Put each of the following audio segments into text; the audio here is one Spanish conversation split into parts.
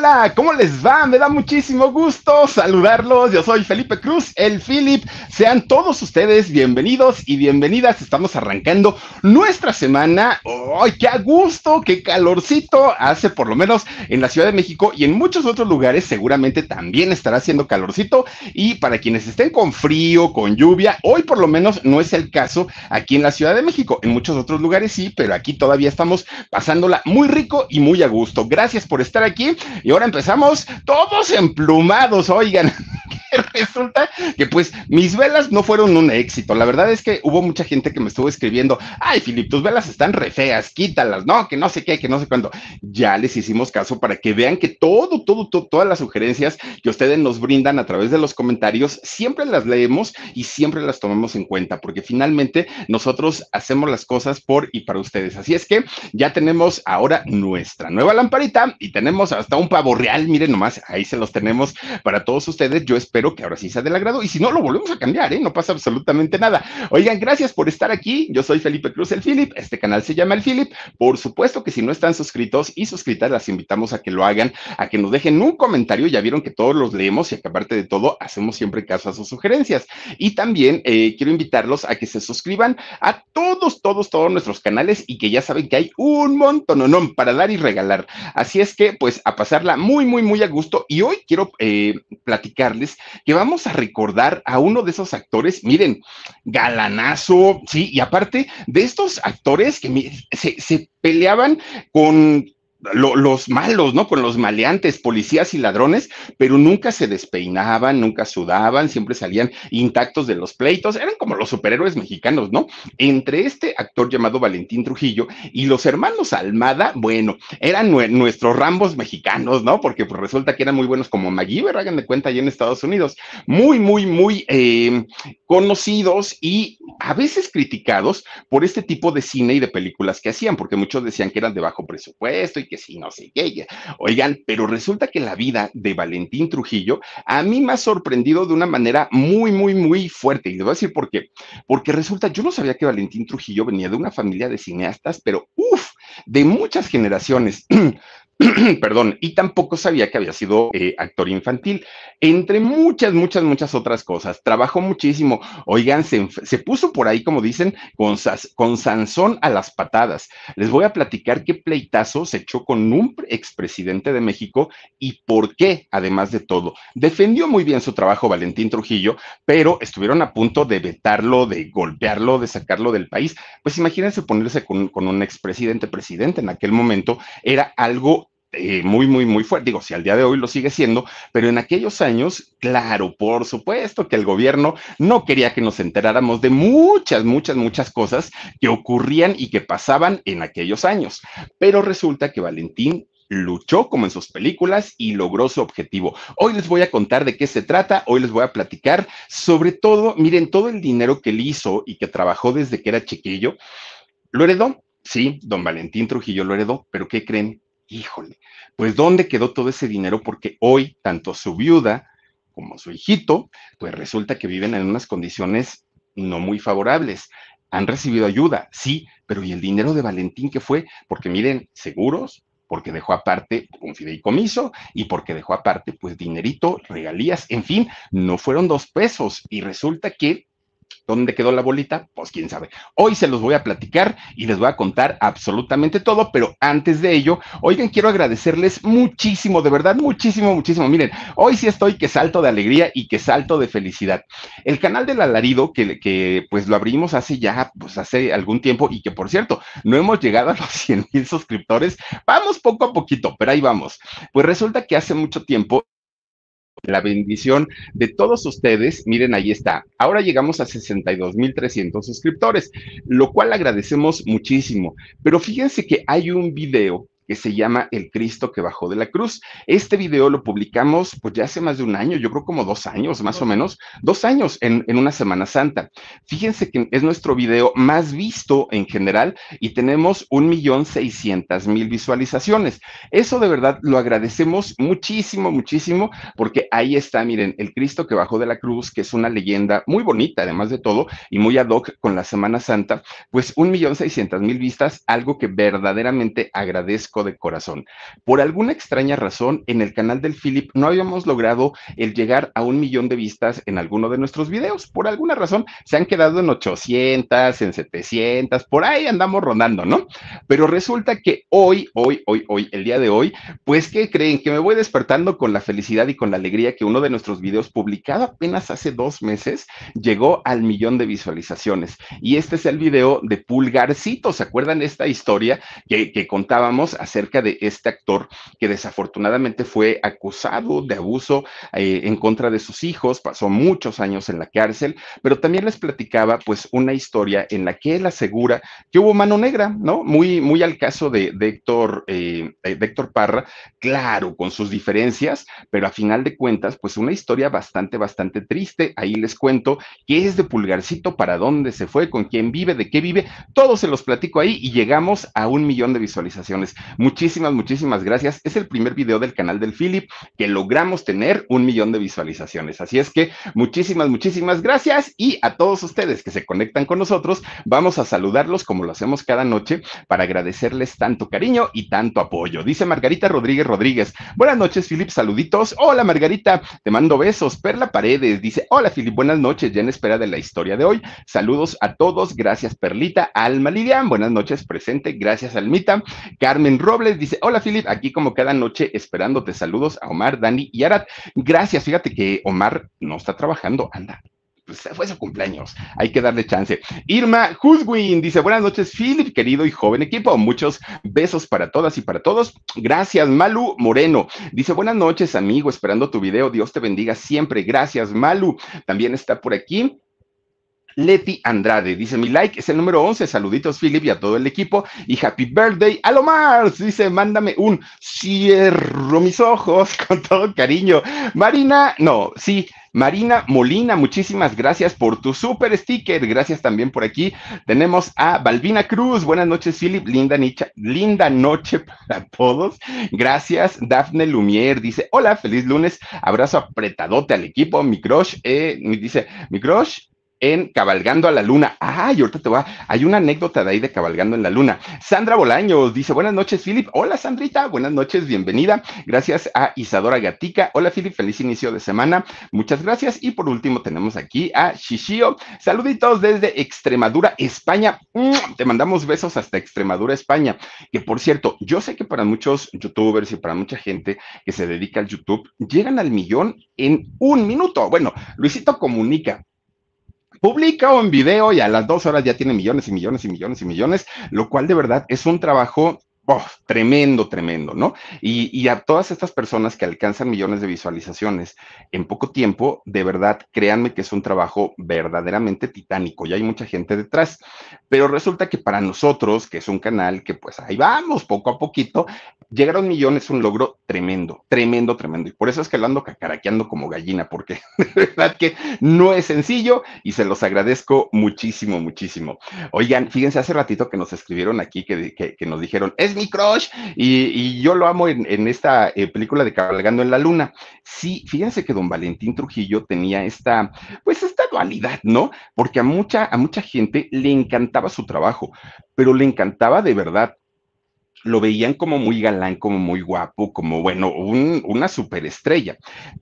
Hola, ¿cómo les va? Me da muchísimo gusto saludarlos. Yo soy Felipe Cruz, el Philip. Sean todos ustedes bienvenidos y bienvenidas. Estamos arrancando nuestra semana. ¡Ay, qué a gusto! ¡Qué calorcito! Hace por lo menos en la Ciudad de México y en muchos otros lugares seguramente también estará haciendo calorcito. Y para quienes estén con frío, con lluvia, hoy por lo menos no es el caso aquí en la Ciudad de México. En muchos otros lugares sí, pero aquí todavía estamos pasándola muy rico y muy a gusto. Gracias por estar aquí. Y ahora empezamos todos emplumados, oigan. resulta que pues mis velas no fueron un éxito. La verdad es que hubo mucha gente que me estuvo escribiendo, ay, Filip, tus velas están re feas, quítalas, no, que no sé qué, que no sé cuándo. Ya les hicimos caso para que vean que todo, todo, todas las sugerencias que ustedes nos brindan a través de los comentarios, siempre las leemos y siempre las tomamos en cuenta, porque finalmente nosotros hacemos las cosas por y para ustedes. Así es que ya tenemos ahora nuestra nueva lamparita y tenemos hasta un par Borreal, miren nomás, ahí se los tenemos para todos ustedes. Yo espero que ahora sí sea del agrado y si no, lo volvemos a cambiar, ¿eh? no pasa absolutamente nada. Oigan, gracias por estar aquí. Yo soy Felipe Cruz, el Philip. Este canal se llama El Philip. Por supuesto que si no están suscritos y suscritas, las invitamos a que lo hagan, a que nos dejen un comentario. Ya vieron que todos los leemos y aparte de todo, hacemos siempre caso a sus sugerencias. Y también eh, quiero invitarlos a que se suscriban a todos, todos, todos nuestros canales y que ya saben que hay un montón para dar y regalar. Así es que, pues, a la muy, muy, muy a gusto. Y hoy quiero eh, platicarles que vamos a recordar a uno de esos actores, miren, galanazo, sí, y aparte de estos actores que se, se peleaban con los malos, ¿no? Con los maleantes, policías y ladrones, pero nunca se despeinaban, nunca sudaban, siempre salían intactos de los pleitos, eran como los superhéroes mexicanos, ¿no? Entre este actor llamado Valentín Trujillo y los hermanos Almada, bueno, eran nuestros rambos mexicanos, ¿no? Porque pues, resulta que eran muy buenos como MacGyver, hagan de cuenta, allá en Estados Unidos, muy, muy, muy eh, conocidos y a veces criticados por este tipo de cine y de películas que hacían, porque muchos decían que eran de bajo presupuesto y que si no sé qué. Oigan, pero resulta que la vida de Valentín Trujillo a mí me ha sorprendido de una manera muy, muy, muy fuerte. Y les voy a decir por qué. Porque resulta, yo no sabía que Valentín Trujillo venía de una familia de cineastas, pero uff, de muchas generaciones. perdón, y tampoco sabía que había sido eh, actor infantil, entre muchas, muchas, muchas otras cosas. Trabajó muchísimo. Oigan, se, puso por ahí, como dicen, con, con Sansón a las patadas. Les voy a platicar qué pleitazo se echó con un expresidente de México y por qué, además de todo. Defendió muy bien su trabajo Valentín Trujillo, pero estuvieron a punto de vetarlo, de golpearlo, de sacarlo del país. Pues imagínense ponerse con, con un expresidente, presidente en aquel momento, era algo eh, muy, muy, muy fuerte. Digo, si al día de hoy lo sigue siendo, pero en aquellos años, claro, por supuesto que el gobierno no quería que nos enteráramos de muchas, muchas, muchas cosas que ocurrían y que pasaban en aquellos años. Pero resulta que Valentín luchó como en sus películas y logró su objetivo. Hoy les voy a contar de qué se trata, hoy les voy a platicar sobre todo, miren, todo el dinero que él hizo y que trabajó desde que era chiquillo, lo heredó. Sí, don Valentín Trujillo lo heredó, pero ¿qué creen? híjole, pues ¿dónde quedó todo ese dinero? Porque hoy tanto su viuda como su hijito, pues resulta que viven en unas condiciones no muy favorables. Han recibido ayuda, sí, pero ¿y el dinero de Valentín qué fue? Porque miren, seguros, porque dejó aparte un fideicomiso y porque dejó aparte pues dinerito, regalías, en fin, no fueron dos pesos y resulta que ¿Dónde quedó la bolita? Pues quién sabe. Hoy se los voy a platicar y les voy a contar absolutamente todo, pero antes de ello, oigan, quiero agradecerles muchísimo, de verdad, muchísimo, muchísimo. Miren, hoy sí estoy que salto de alegría y que salto de felicidad. El canal del alarido, que, que pues lo abrimos hace ya, pues hace algún tiempo y que por cierto, no hemos llegado a los 100 mil suscriptores. Vamos poco a poquito, pero ahí vamos. Pues resulta que hace mucho tiempo la bendición de todos ustedes. Miren, ahí está. Ahora llegamos a 62.300 suscriptores, lo cual agradecemos muchísimo. Pero fíjense que hay un video que se llama El Cristo que bajó de la cruz. Este video lo publicamos pues ya hace más de un año, yo creo como dos años más o menos, dos años en, en una Semana Santa. Fíjense que es nuestro video más visto en general y tenemos un millón seiscientas mil visualizaciones. Eso de verdad lo agradecemos muchísimo, muchísimo, porque ahí está, miren, el Cristo que bajó de la cruz, que es una leyenda muy bonita, además de todo, y muy ad hoc con la Semana Santa, pues un millón seiscientas mil vistas, algo que verdaderamente agradezco de corazón. Por alguna extraña razón, en el canal del Philip no habíamos logrado el llegar a un millón de vistas en alguno de nuestros videos. Por alguna razón, se han quedado en 800, en 700, por ahí andamos rondando, ¿no? Pero resulta que hoy, hoy, hoy, hoy, el día de hoy, pues, que creen? Que me voy despertando con la felicidad y con la alegría que uno de nuestros videos publicado apenas hace dos meses llegó al millón de visualizaciones. Y este es el video de Pulgarcito. ¿Se acuerdan esta historia que, que contábamos? acerca de este actor que desafortunadamente fue acusado de abuso eh, en contra de sus hijos, pasó muchos años en la cárcel, pero también les platicaba pues una historia en la que él asegura que hubo mano negra, ¿no? Muy, muy al caso de, Héctor, eh, Héctor Parra, claro, con sus diferencias, pero a final de cuentas, pues una historia bastante, bastante triste. Ahí les cuento qué es de pulgarcito, para dónde se fue, con quién vive, de qué vive, todo se los platico ahí y llegamos a un millón de visualizaciones. Muchísimas, muchísimas gracias. Es el primer video del canal del Philip que logramos tener un millón de visualizaciones. Así es que muchísimas, muchísimas gracias y a todos ustedes que se conectan con nosotros, vamos a saludarlos como lo hacemos cada noche para agradecerles tanto cariño y tanto apoyo. Dice Margarita Rodríguez Rodríguez. Buenas noches, Philip. Saluditos. Hola, Margarita. Te mando besos. Perla Paredes dice, hola, Philip. Buenas noches. Ya en espera de la historia de hoy. Saludos a todos. Gracias, Perlita. Alma Lidian, Buenas noches, presente. Gracias, Almita. Carmen Robles dice, hola Philip, aquí como cada noche esperándote saludos a Omar, Dani y Arad. Gracias, fíjate que Omar no está trabajando, anda, pues, se fue su cumpleaños, hay que darle chance. Irma Huswin dice, buenas noches, Philip, querido y joven equipo, muchos besos para todas y para todos. Gracias, Malu Moreno. Dice, buenas noches, amigo, esperando tu video, Dios te bendiga siempre. Gracias, Malu. También está por aquí Leti Andrade dice: Mi like es el número 11. Saluditos, Philip, y a todo el equipo. Y happy birthday a Lomar. Dice: Mándame un cierro mis ojos con todo cariño. Marina, no, sí. Marina Molina, muchísimas gracias por tu super sticker. Gracias también por aquí. Tenemos a Balbina Cruz. Buenas noches, Philip. Linda, linda noche para todos. Gracias. Dafne Lumier dice: Hola, feliz lunes. Abrazo apretadote al equipo. Mi crush, eh", dice: Mi crush en Cabalgando a la Luna. Ay, y ahorita te va. Hay una anécdota de ahí de Cabalgando en la Luna. Sandra Bolaños dice: Buenas noches, Philip. Hola, Sandrita. Buenas noches, bienvenida. Gracias a Isadora Gatica. Hola, Philip. Feliz inicio de semana. Muchas gracias. Y por último, tenemos aquí a Shishio. Saluditos desde Extremadura, España. Mm, te mandamos besos hasta Extremadura, España. Que por cierto, yo sé que para muchos YouTubers y para mucha gente que se dedica al YouTube, llegan al millón en un minuto. Bueno, Luisito comunica publica en video y a las dos horas ya tiene millones y millones y millones y millones, lo cual de verdad es un trabajo oh, tremendo, tremendo, ¿no? Y, y, a todas estas personas que alcanzan millones de visualizaciones en poco tiempo, de verdad, créanme que es un trabajo verdaderamente titánico y hay mucha gente detrás. Pero resulta que para nosotros, que es un canal que pues ahí vamos poco a poquito, llegar a un millón es un logro tremendo, tremendo, tremendo. Y por eso es que lo ando cacaraqueando como gallina, porque de verdad que no es sencillo y se los agradezco muchísimo, muchísimo. Oigan, fíjense, hace ratito que nos escribieron aquí que, nos dijeron, es mi crush y, yo lo amo en, esta eh, película de Cabalgando en la Luna. Sí, fíjense que don Valentín Trujillo tenía esta, pues esta dualidad, ¿no? Porque a mucha, a mucha gente le encantaba su trabajo, pero le encantaba de verdad lo veían como muy galán, como muy guapo, como, bueno, una superestrella.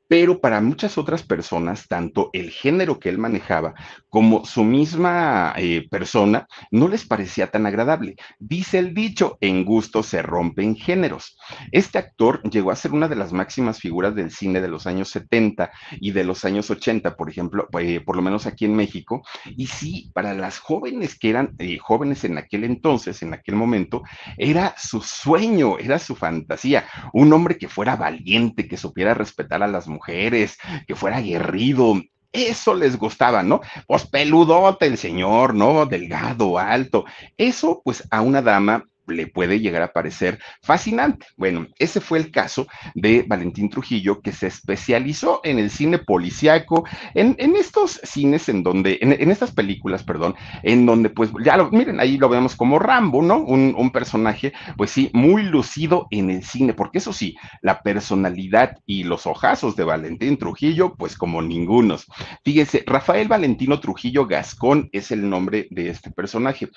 Pero para muchas otras personas, tanto el género que él manejaba como su misma eh, persona, no les parecía tan agradable. Dice el dicho, en gusto se rompen géneros. Este actor llegó a ser una de las máximas figuras del cine de los años 70 y de los años 80, por ejemplo, eh, por lo menos aquí en México. Y sí, para las jóvenes que eran eh, jóvenes en aquel entonces, en aquel momento, era su sueño, era su fantasía. Un hombre que fuera valiente, que supiera respetar a las mujeres, que fuera guerrido, Eso les gustaba, ¿no? Pues peludote el señor, ¿no? Delgado, alto. Eso, pues a una dama le puede llegar a parecer fascinante. Bueno, ese fue el caso de Valentín Trujillo, que se especializó en el cine policíaco, en, estos cines en donde, en, estas películas, perdón, en donde pues, ya lo, miren, ahí lo vemos como Rambo, ¿no? Un, personaje, pues sí, muy lucido en el cine, porque eso sí, la personalidad y los ojazos de Valentín Trujillo, pues como ningunos. Fíjense, Rafael Valentino Trujillo Gascón es el nombre de este personaje.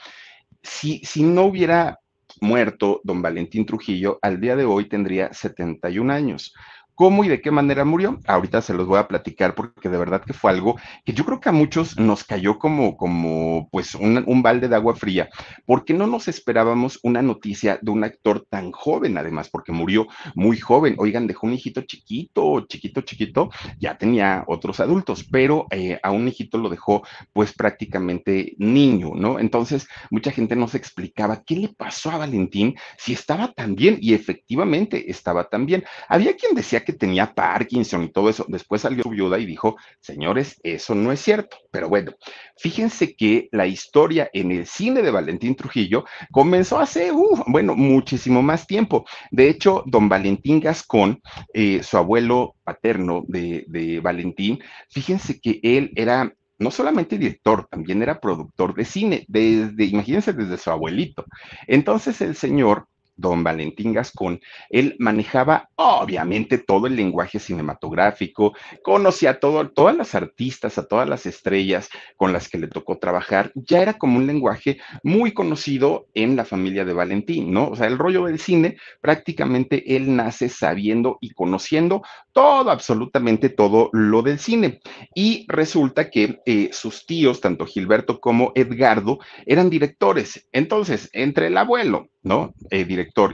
Si, si, no hubiera muerto don Valentín Trujillo, al día de hoy tendría 71 años. ¿Cómo y de qué manera murió? Ahorita se los voy a platicar porque de verdad que fue algo que yo creo que a muchos nos cayó como, como pues un, balde de agua fría, porque no nos esperábamos una noticia de un actor tan joven, además, porque murió muy joven. Oigan, dejó un hijito chiquito, chiquito, chiquito, ya tenía otros adultos, pero eh, a un hijito lo dejó pues prácticamente niño, ¿no? Entonces, mucha gente nos explicaba qué le pasó a Valentín si estaba tan bien y efectivamente estaba tan bien. Había quien decía que tenía Parkinson y todo eso. Después salió viuda y dijo, señores, eso no es cierto. Pero bueno, fíjense que la historia en el cine de Valentín Trujillo comenzó hace, bueno, muchísimo más tiempo. De hecho, don Valentín Gascón, eh, su abuelo paterno de, de Valentín, fíjense que él era no solamente director, también era productor de cine, desde, imagínense, desde su abuelito. Entonces el señor don Valentín Gascón, él manejaba obviamente todo el lenguaje cinematográfico, conocía a todas las artistas, a todas las estrellas con las que le tocó trabajar, ya era como un lenguaje muy conocido en la familia de Valentín, ¿no? O sea, el rollo del cine, prácticamente él nace sabiendo y conociendo todo, absolutamente todo lo del cine. Y resulta que eh, sus tíos, tanto Gilberto como Edgardo, eran directores. Entonces, entre el abuelo, ¿no? Eh,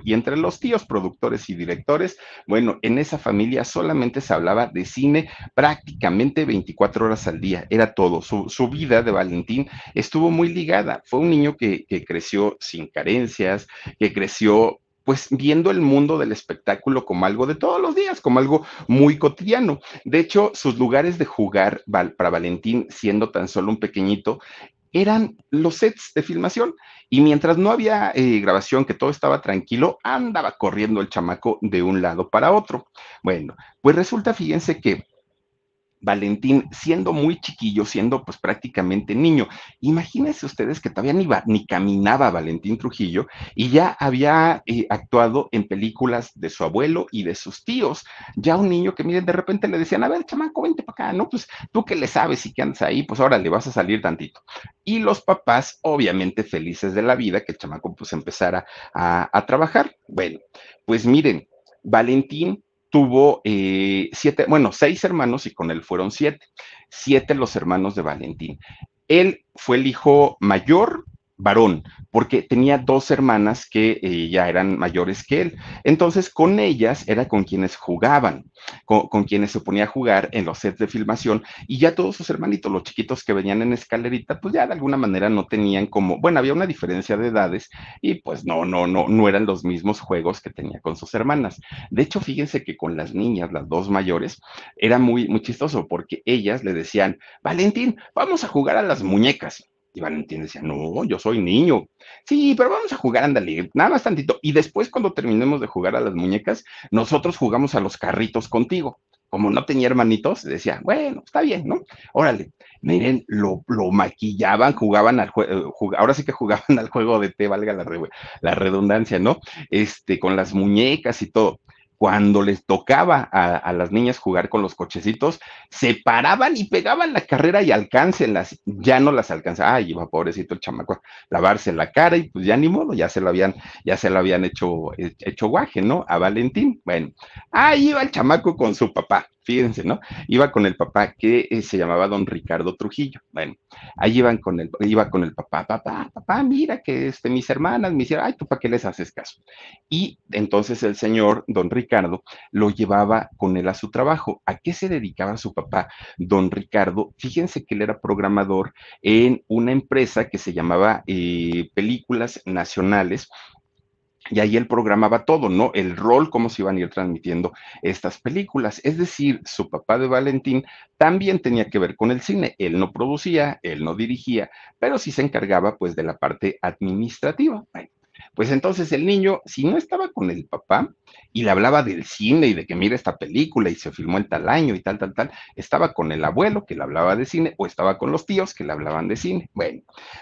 y entre los tíos productores y directores, bueno, en esa familia solamente se hablaba de cine prácticamente 24 horas al día, era todo. Su, vida de Valentín estuvo muy ligada. Fue un niño que, que creció sin carencias, que creció pues viendo el mundo del espectáculo como algo de todos los días, como algo muy cotidiano. De hecho, sus lugares de jugar para Valentín, siendo tan solo un pequeñito, eran los sets de filmación. Y mientras no había eh, grabación, que todo estaba tranquilo, andaba corriendo el chamaco de un lado para otro. Bueno, pues resulta, fíjense que Valentín, siendo muy chiquillo, siendo pues prácticamente niño. Imagínense ustedes que todavía ni, ni caminaba Valentín Trujillo y ya había eh, actuado en películas de su abuelo y de sus tíos. Ya un niño que, miren, de repente le decían, a ver, chamaco vente para acá, ¿no? Pues tú que le sabes y que andas ahí, pues ahora le vas a salir tantito. Y los papás, obviamente felices de la vida, que el chamaco pues empezara a, a trabajar. Bueno, pues miren, Valentín tuvo eh, siete, bueno, seis hermanos y con él fueron siete, siete los hermanos de Valentín. Él fue el hijo mayor varón, porque tenía dos hermanas que eh, ya eran mayores que él. Entonces, con ellas era con quienes jugaban, con, con, quienes se ponía a jugar en los sets de filmación, y ya todos sus hermanitos, los chiquitos que venían en escalerita, pues ya de alguna manera no tenían como, bueno, había una diferencia de edades, y pues no, no, no, no eran los mismos juegos que tenía con sus hermanas. De hecho, fíjense que con las niñas, las dos mayores, era muy, muy chistoso, porque ellas le decían, Valentín, vamos a jugar a las muñecas. Y Valentín decía, no, yo soy niño. Sí, pero vamos a jugar, ándale, nada más tantito. Y después cuando terminemos de jugar a las muñecas, nosotros jugamos a los carritos contigo. Como no tenía hermanitos, decía, bueno, está bien, ¿no? Órale, miren, lo, lo maquillaban, jugaban al juego, eh, ahora sí que jugaban al juego de té, valga la, la redundancia, ¿no? Este, con las muñecas y todo cuando les tocaba a, las niñas jugar con los cochecitos, se paraban y pegaban la carrera y alcáncenlas. Ya no las alcanzaba. Ay, iba pobrecito el chamaco lavarse la cara y pues ya ni modo, ya se lo habían, ya se lo habían hecho, eh, hecho guaje, ¿no? A Valentín. Bueno, ahí iba el chamaco con su papá fíjense, ¿no? Iba con el papá que eh, se llamaba don Ricardo Trujillo. Bueno, ahí iban con el, iba con el papá, papá, papá, mira que este, mis hermanas me hicieron, ay, tú para qué les haces caso. Y entonces el señor don Ricardo lo llevaba con él a su trabajo. ¿A qué se dedicaba su papá, don Ricardo? Fíjense que él era programador en una empresa que se llamaba eh, Películas Nacionales y ahí él programaba todo, ¿no? El rol, cómo se iban a ir transmitiendo estas películas. Es decir, su papá de Valentín también tenía que ver con el cine. Él no producía, él no dirigía, pero sí se encargaba pues de la parte administrativa. Pues entonces el niño, si no estaba con el papá y le hablaba del cine y de que mire esta película y se filmó el tal año y tal, tal, tal, estaba con el abuelo que le hablaba de cine o estaba con los tíos que le hablaban de cine. Bueno,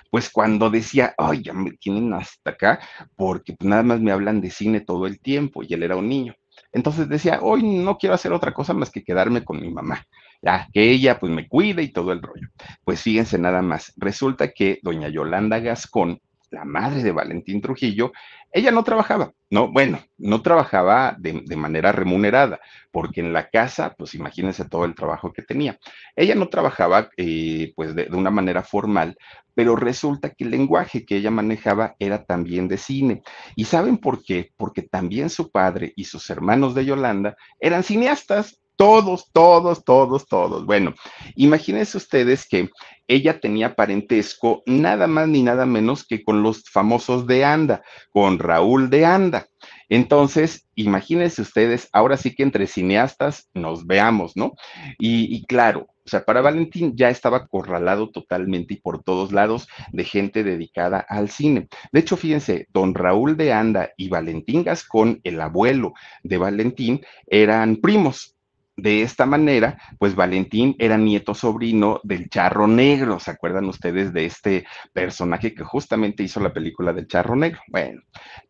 pues cuando decía, ay, ya me tienen hasta acá porque pues, nada más me hablan de cine todo el tiempo y él era un niño. Entonces decía, hoy no quiero hacer otra cosa más que quedarme con mi mamá. Ya, que ella pues me cuida y todo el rollo. Pues fíjense nada más, resulta que doña Yolanda Gascón la madre de Valentín Trujillo, ella no trabajaba, no, bueno, no trabajaba de, manera remunerada, porque en la casa, pues imagínense todo el trabajo que tenía. Ella no trabajaba, eh, pues, de, una manera formal, pero resulta que el lenguaje que ella manejaba era también de cine. ¿Y saben por qué? Porque también su padre y sus hermanos de Yolanda eran cineastas. Todos, todos, todos, todos. Bueno, imagínense ustedes que ella tenía parentesco nada más ni nada menos que con los famosos de Anda, con Raúl de Anda. Entonces, imagínense ustedes, ahora sí que entre cineastas nos veamos, ¿no? Y, claro, o sea, para Valentín ya estaba acorralado totalmente y por todos lados de gente dedicada al cine. De hecho, fíjense, don Raúl de Anda y Valentín Gascón, el abuelo de Valentín, eran primos de esta manera, pues Valentín era nieto sobrino del Charro Negro. ¿Se acuerdan ustedes de este personaje que justamente hizo la película del Charro Negro? Bueno,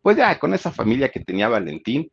pues ya con esa familia que tenía Valentín,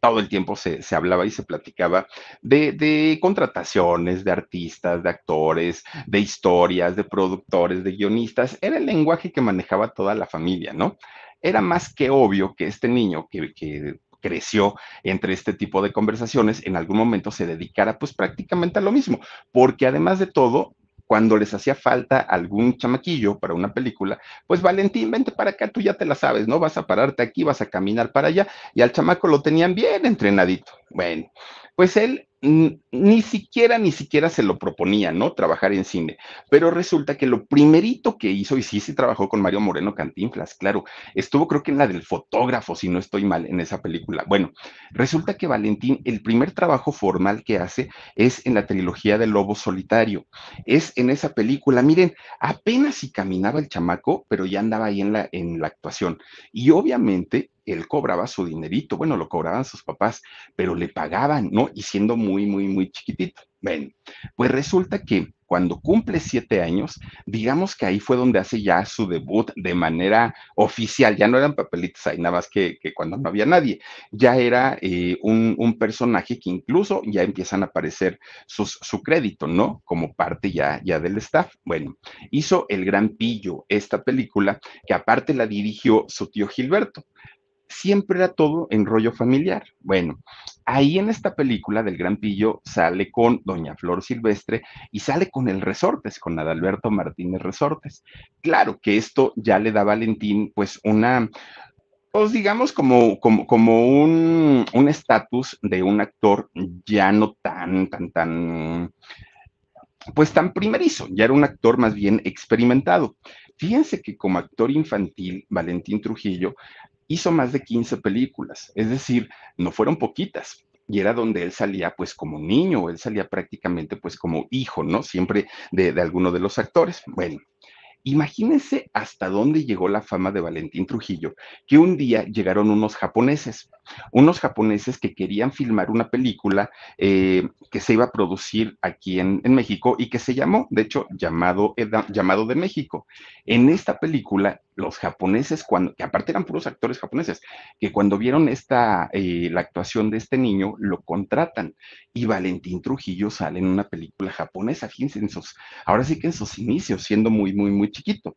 todo el tiempo se, hablaba y se platicaba de, de, contrataciones, de artistas, de actores, de historias, de productores, de guionistas. Era el lenguaje que manejaba toda la familia, ¿no? Era más que obvio que este niño que, que creció entre este tipo de conversaciones, en algún momento se dedicara pues prácticamente a lo mismo, porque además de todo, cuando les hacía falta algún chamaquillo para una película, pues Valentín, vente para acá, tú ya te la sabes, ¿no? Vas a pararte aquí, vas a caminar para allá, y al chamaco lo tenían bien entrenadito. Bueno, pues él ni siquiera, ni siquiera se lo proponía, ¿no? Trabajar en cine. Pero resulta que lo primerito que hizo, y sí, se trabajó con Mario Moreno Cantinflas, claro, estuvo creo que en la del fotógrafo, si no estoy mal, en esa película. Bueno, resulta que Valentín, el primer trabajo formal que hace es en la trilogía del Lobo Solitario. Es en esa película, miren, apenas si caminaba el chamaco, pero ya andaba ahí en la, en la actuación. Y obviamente él cobraba su dinerito, bueno, lo cobraban sus papás, pero le pagaban, ¿no? Y siendo muy muy, muy, muy chiquitito. Bueno, pues resulta que cuando cumple siete años, digamos que ahí fue donde hace ya su debut de manera oficial, ya no eran papelitos ahí, nada más que, cuando no había nadie, ya era eh, un, personaje que incluso ya empiezan a aparecer sus, su crédito, ¿no? Como parte ya, ya del staff. Bueno, hizo El Gran Pillo, esta película, que aparte la dirigió su tío Gilberto siempre era todo en rollo familiar. Bueno, ahí en esta película del Gran Pillo sale con Doña Flor Silvestre y sale con el Resortes, con Adalberto Martínez Resortes. Claro que esto ya le da a Valentín pues una, pues digamos como, como, como un estatus de un actor ya no tan, tan, tan, pues tan primerizo, ya era un actor más bien experimentado. Fíjense que como actor infantil, Valentín Trujillo hizo más de 15 películas, es decir, no fueron poquitas. Y era donde él salía pues como niño, él salía prácticamente pues como hijo, ¿no? Siempre de, de alguno de los actores. Bueno, imagínense hasta dónde llegó la fama de Valentín Trujillo, que un día llegaron unos japoneses unos japoneses que querían filmar una película eh, que se iba a producir aquí en, México y que se llamó, de hecho, llamado, eh, llamado de México. En esta película, los japoneses, cuando, que aparte eran puros actores japoneses, que cuando vieron esta, eh, la actuación de este niño, lo contratan y Valentín Trujillo sale en una película japonesa, fíjense en sus, ahora sí que en sus inicios, siendo muy, muy, muy chiquito.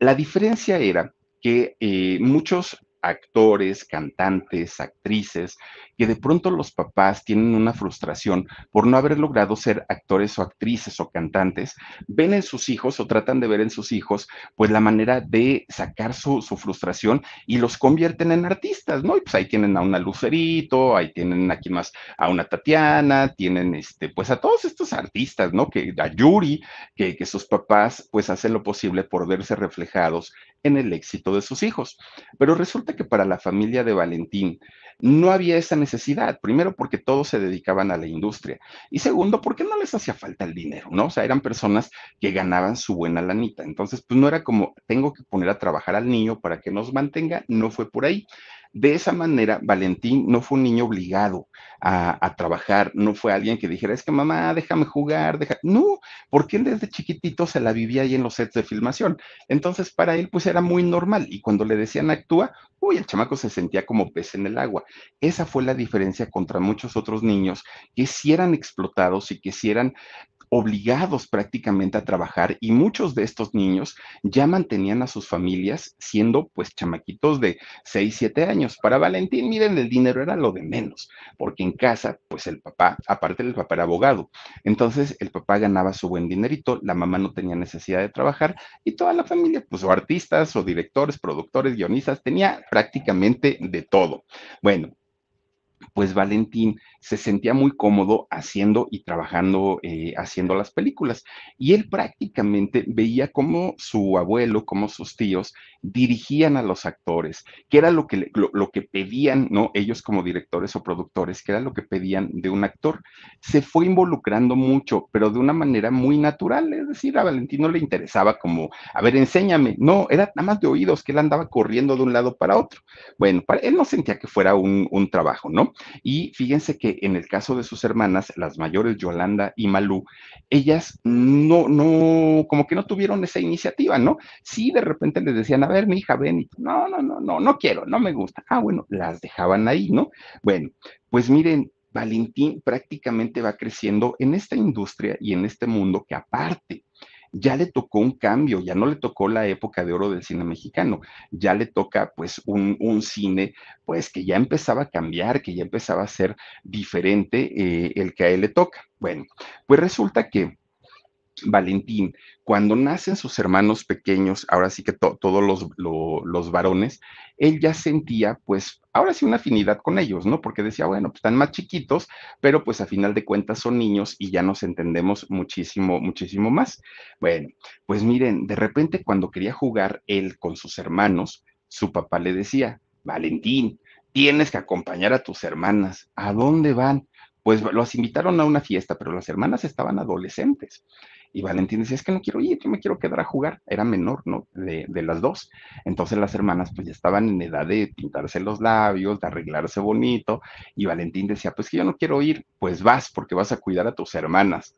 La diferencia era que muchos actores, cantantes, actrices, que de pronto los papás tienen una frustración por no haber logrado ser actores o actrices o cantantes, ven en sus hijos o tratan de ver en sus hijos pues la manera de sacar su, frustración y los convierten en artistas, ¿no? Y pues ahí tienen a una Lucerito, ahí tienen aquí más a una Tatiana, tienen este, pues a todos estos artistas, ¿no? Que a Yuri, que, que sus papás pues hacen lo posible por verse reflejados en el éxito de sus hijos. Pero resulta que para la familia de Valentín no había esa necesidad, primero porque todos se dedicaban a la industria y segundo porque no les hacía falta el dinero, ¿no? O sea, eran personas que ganaban su buena lanita. Entonces, pues no era como, tengo que poner a trabajar al niño para que nos mantenga, no fue por ahí. De esa manera, Valentín no fue un niño obligado a, trabajar, no fue alguien que dijera, es que mamá, déjame jugar, deja... No, porque él desde chiquitito se la vivía ahí en los sets de filmación. Entonces, para él, pues era muy normal. Y cuando le decían actúa, uy, el chamaco se sentía como pez en el agua. Esa fue la diferencia contra muchos otros niños que si eran explotados y que si eran obligados prácticamente a trabajar y muchos de estos niños ya mantenían a sus familias siendo pues chamaquitos de 6, 7 años. Para Valentín, miren, el dinero era lo de menos, porque en casa pues el papá, aparte el papá era abogado, entonces el papá ganaba su buen dinerito, la mamá no tenía necesidad de trabajar y toda la familia pues o artistas o directores, productores, guionistas, tenía prácticamente de todo. Bueno, pues Valentín se sentía muy cómodo haciendo y trabajando, eh, haciendo las películas. Y él prácticamente veía cómo su abuelo, cómo sus tíos dirigían a los actores, que era lo que, lo, que pedían, ¿no? Ellos como directores o productores, que era lo que pedían de un actor. Se fue involucrando mucho, pero de una manera muy natural, es decir, a Valentín no le interesaba como, a ver, enséñame. No, era nada más de oídos, que él andaba corriendo de un lado para otro. Bueno, él no sentía que fuera un trabajo, ¿no? Y fíjense que en el caso de sus hermanas, las mayores Yolanda y Malú, ellas no, no, como que no tuvieron esa iniciativa, ¿no? Sí, de repente les decían, a ver, mi hija, ven, no, no, no, no, no quiero, no me gusta. Ah, bueno, las dejaban ahí, ¿no? Bueno, pues miren, Valentín prácticamente va creciendo en esta industria y en este mundo que aparte ya le tocó un cambio, ya no le tocó la época de oro del cine mexicano, ya le toca pues un, cine pues que ya empezaba a cambiar, que ya empezaba a ser diferente eh, el que a él le toca. Bueno, pues resulta que Valentín, cuando nacen sus hermanos pequeños, ahora sí que todos los, los, varones, él ya sentía, pues, ahora sí una afinidad con ellos, ¿no? Porque decía, bueno, pues, están más chiquitos, pero pues a final de cuentas son niños y ya nos entendemos muchísimo, muchísimo más. Bueno, pues miren, de repente cuando quería jugar él con sus hermanos, su papá le decía, Valentín, tienes que acompañar a tus hermanas, ¿a dónde van? Pues los invitaron a una fiesta, pero las hermanas estaban adolescentes. Y Valentín decía, es que no quiero ir, yo me quiero quedar a jugar. Era menor, ¿no? De, las dos. Entonces las hermanas pues ya estaban en edad de pintarse los labios, de arreglarse bonito. Y Valentín decía, pues que yo no quiero ir, pues vas porque vas a cuidar a tus hermanas.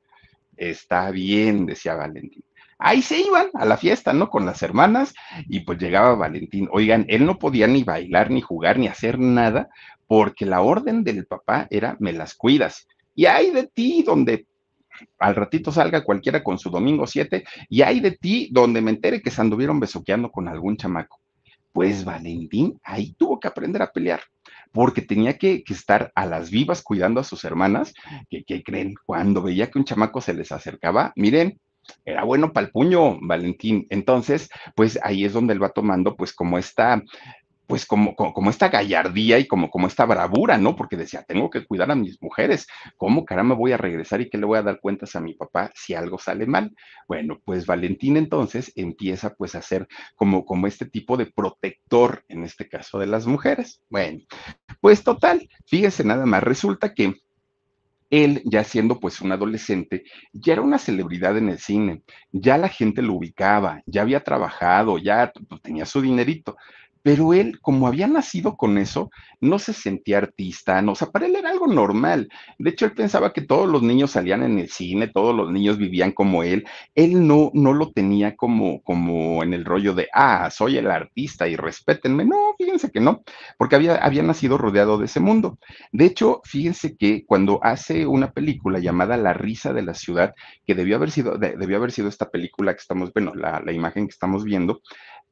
Está bien, decía Valentín ahí se iban a la fiesta, ¿no? Con las hermanas y pues llegaba Valentín. Oigan, él no podía ni bailar, ni jugar, ni hacer nada, porque la orden del papá era, me las cuidas. Y hay de ti donde al ratito salga cualquiera con su domingo 7 y hay de ti donde me entere que se anduvieron besoqueando con algún chamaco. Pues Valentín ahí tuvo que aprender a pelear, porque tenía que, estar a las vivas cuidando a sus hermanas, que, creen, cuando veía que un chamaco se les acercaba, miren, era bueno para el puño, Valentín. Entonces, pues ahí es donde él va tomando, pues como esta pues como, como, esta gallardía y como, como esta bravura, ¿no? Porque decía, tengo que cuidar a mis mujeres, ¿cómo caramba voy a regresar y qué le voy a dar cuentas a mi papá si algo sale mal? Bueno, pues Valentín entonces empieza pues a ser como, como este tipo de protector, en este caso de las mujeres. Bueno, pues total, fíjese nada más, resulta que él, ya siendo pues un adolescente, ya era una celebridad en el cine, ya la gente lo ubicaba, ya había trabajado, ya pues, tenía su dinerito pero él, como había nacido con eso, no se sentía artista, no, o sea, para él era algo normal. De hecho, él pensaba que todos los niños salían en el cine, todos los niños vivían como él. Él no, no lo tenía como, como en el rollo de, ah, soy el artista y respétenme. No, fíjense que no, porque había, había nacido rodeado de ese mundo. De hecho, fíjense que cuando hace una película llamada La risa de la ciudad, que debió haber sido, debió haber sido esta película que estamos, bueno, la imagen que estamos viendo,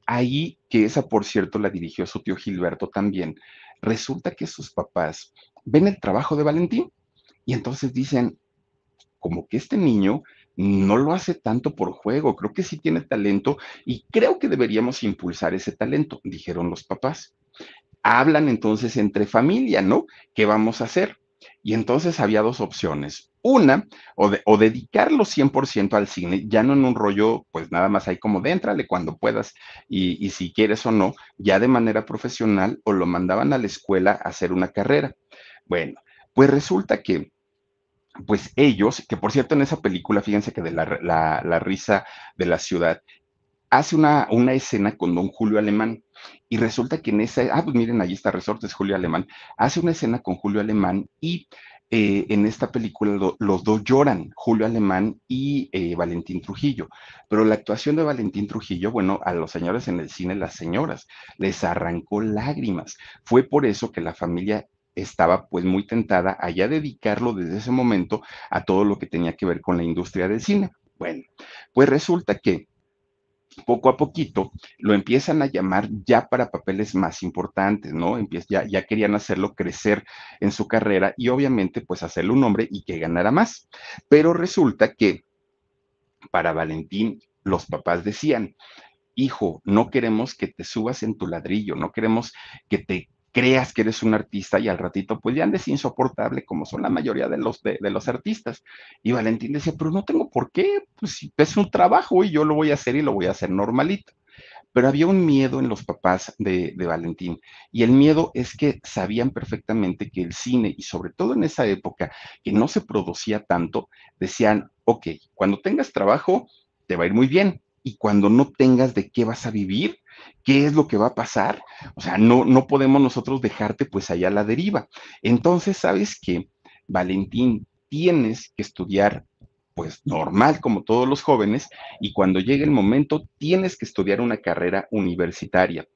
ahí, que esa por cierto la dirigió su tío Gilberto también, resulta que sus papás ven el trabajo de Valentín y entonces dicen, como que este niño no lo hace tanto por juego, creo que sí tiene talento y creo que deberíamos impulsar ese talento, dijeron los papás. Hablan entonces entre familia, ¿no? ¿Qué vamos a hacer? Y entonces había dos opciones. Una, o, dedicarlo 100% al cine, ya no en un rollo, pues nada más ahí como déntrale cuando puedas y, si quieres o no, ya de manera profesional, o lo mandaban a la escuela a hacer una carrera. Bueno, pues resulta que pues ellos, que por cierto en esa película, fíjense que de la, risa de la ciudad, hace una, una escena con don Julio Alemán y resulta que en esa, ah, pues miren, ahí está Resortes Julio Alemán, hace una escena con Julio Alemán y eh, en esta película los dos lloran, Julio Alemán y eh, Valentín Trujillo. Pero la actuación de Valentín Trujillo, bueno, a los señores en el cine, las señoras, les arrancó lágrimas. Fue por eso que la familia estaba pues muy tentada a ya dedicarlo desde ese momento a todo lo que tenía que ver con la industria del cine. Bueno, pues resulta que poco a poquito lo empiezan a llamar ya para papeles más importantes, ¿no? ya, ya querían hacerlo crecer en su carrera y obviamente pues hacerle un nombre y que ganara más. Pero resulta que para Valentín los papás decían, hijo, no queremos que te subas en tu ladrillo, no queremos que te creas que eres un artista y al ratito pues ya andes insoportable como son la mayoría de los, de, los artistas. Y Valentín decía, pero no tengo por qué, pues es un trabajo y yo lo voy a hacer y lo voy a hacer normalito. Pero había un miedo en los papás de, de Valentín y el miedo es que sabían perfectamente que el cine y sobre todo en esa época que no se producía tanto, decían, ok, cuando tengas trabajo te va a ir muy bien y cuando no tengas de qué vas a vivir, ¿Qué es lo que va a pasar? O sea, no, no podemos nosotros dejarte pues allá a la deriva. Entonces, ¿sabes qué? Valentín, tienes que estudiar pues normal como todos los jóvenes y cuando llegue el momento tienes que estudiar una carrera universitaria.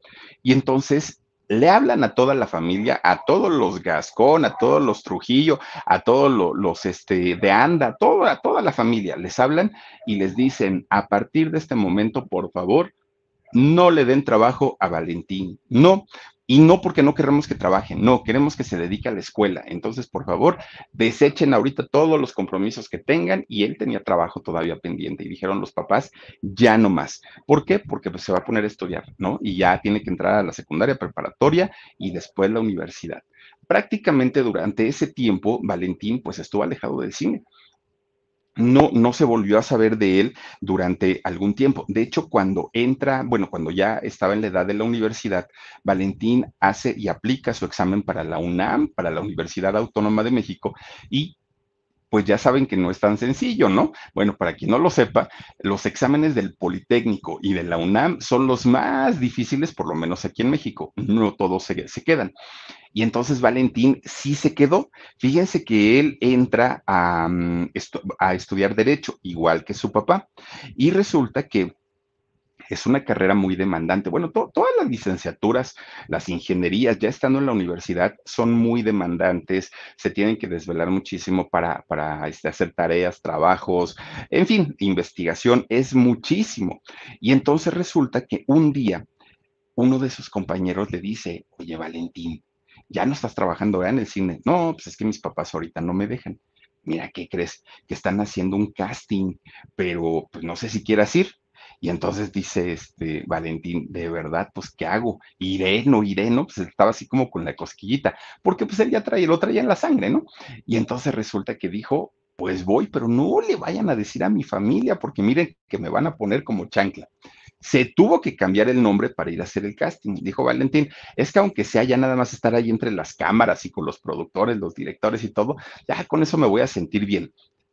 Y entonces le hablan a toda la familia, a todos los Gascón, a todos los Trujillo, a todos los, este, de Anda, a toda la familia, les hablan y les dicen, a partir de este momento, por favor, no le den trabajo a Valentín, no. Y no porque no queremos que trabaje, no, queremos que se dedique a la escuela. Entonces, por favor, desechen ahorita todos los compromisos que tengan y él tenía trabajo todavía pendiente y dijeron los papás, ya no más. ¿Por qué? Porque pues, se va a poner a estudiar, ¿no? Y ya tiene que entrar a la secundaria preparatoria y después la universidad. Prácticamente durante ese tiempo, Valentín pues estuvo alejado del cine no, no se volvió a saber de él durante algún tiempo. De hecho, cuando entra, bueno, cuando ya estaba en la edad de la universidad, Valentín hace y aplica su examen para la UNAM, para la Universidad Autónoma de México, y pues ya saben que no es tan sencillo, ¿no? Bueno, para quien no lo sepa, los exámenes del Politécnico y de la UNAM son los más difíciles, por lo menos aquí en México. No todos se, quedan. Y entonces Valentín sí se quedó. Fíjense que él entra a mm, estudiar derecho, igual que su papá. Y resulta que es una carrera muy demandante. Bueno, todas las licenciaturas, las ingenierías, ya estando en la universidad, son muy demandantes, se tienen que desvelar muchísimo para, para este, hacer tareas, trabajos, en fin, investigación, es muchísimo. Y entonces resulta que un día uno de sus compañeros le dice, oye Valentín, ya no estás trabajando en el cine. No, pues es que mis papás ahorita no me dejan. Mira, ¿qué crees? Que están haciendo un casting, pero pues no sé si quieras ir. Y entonces dice este Valentín, de verdad, pues ¿qué hago? ¿Iré? ¿No iré? ¿No? Pues estaba así como con la cosquillita, porque pues él ya traía, lo traía en la sangre, ¿no? Y entonces resulta que dijo, pues voy, pero no le vayan a decir a mi familia, porque miren que me van a poner como chancla. Se tuvo que cambiar el nombre para ir a hacer el casting. Dijo Valentín, es que aunque sea ya nada más estar ahí entre las cámaras y con los productores, los directores y todo, ya con eso me voy a sentir bien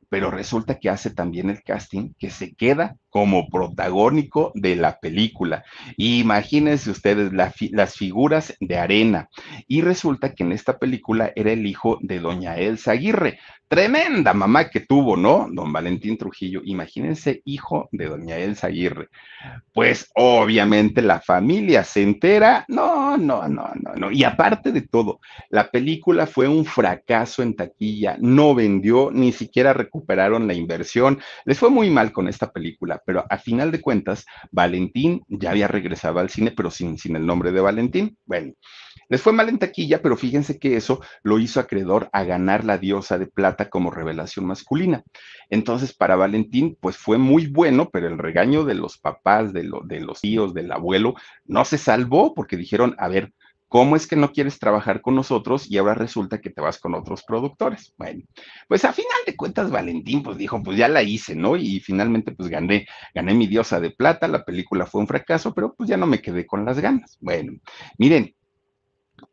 pero resulta que hace también el casting que se queda como protagónico de la película. Imagínense ustedes las figuras de arena. Y resulta que en esta película era el hijo de doña Elsa Aguirre. Tremenda mamá que tuvo, ¿no? Don Valentín Trujillo. Imagínense hijo de doña Elsa Aguirre. Pues obviamente la familia se entera. No, no, no, no, no. Y aparte de todo, la película fue un fracaso en taquilla. No vendió, ni siquiera recuperó recuperaron la inversión. Les fue muy mal con esta película, pero a final de cuentas, Valentín ya había regresado al cine, pero sin, sin el nombre de Valentín. Bueno, les fue mal en taquilla, pero fíjense que eso lo hizo acreedor a ganar la diosa de plata como revelación masculina. Entonces, para Valentín, pues fue muy bueno, pero el regaño de los papás, de, de los tíos, del abuelo, no se salvó porque dijeron, a ver, ¿Cómo es que no quieres trabajar con nosotros y ahora resulta que te vas con otros productores? Bueno, pues a final de cuentas Valentín pues dijo, pues ya la hice, ¿no? Y finalmente pues gané, gané mi diosa de plata, la película fue un fracaso, pero pues ya no me quedé con las ganas. Bueno, miren,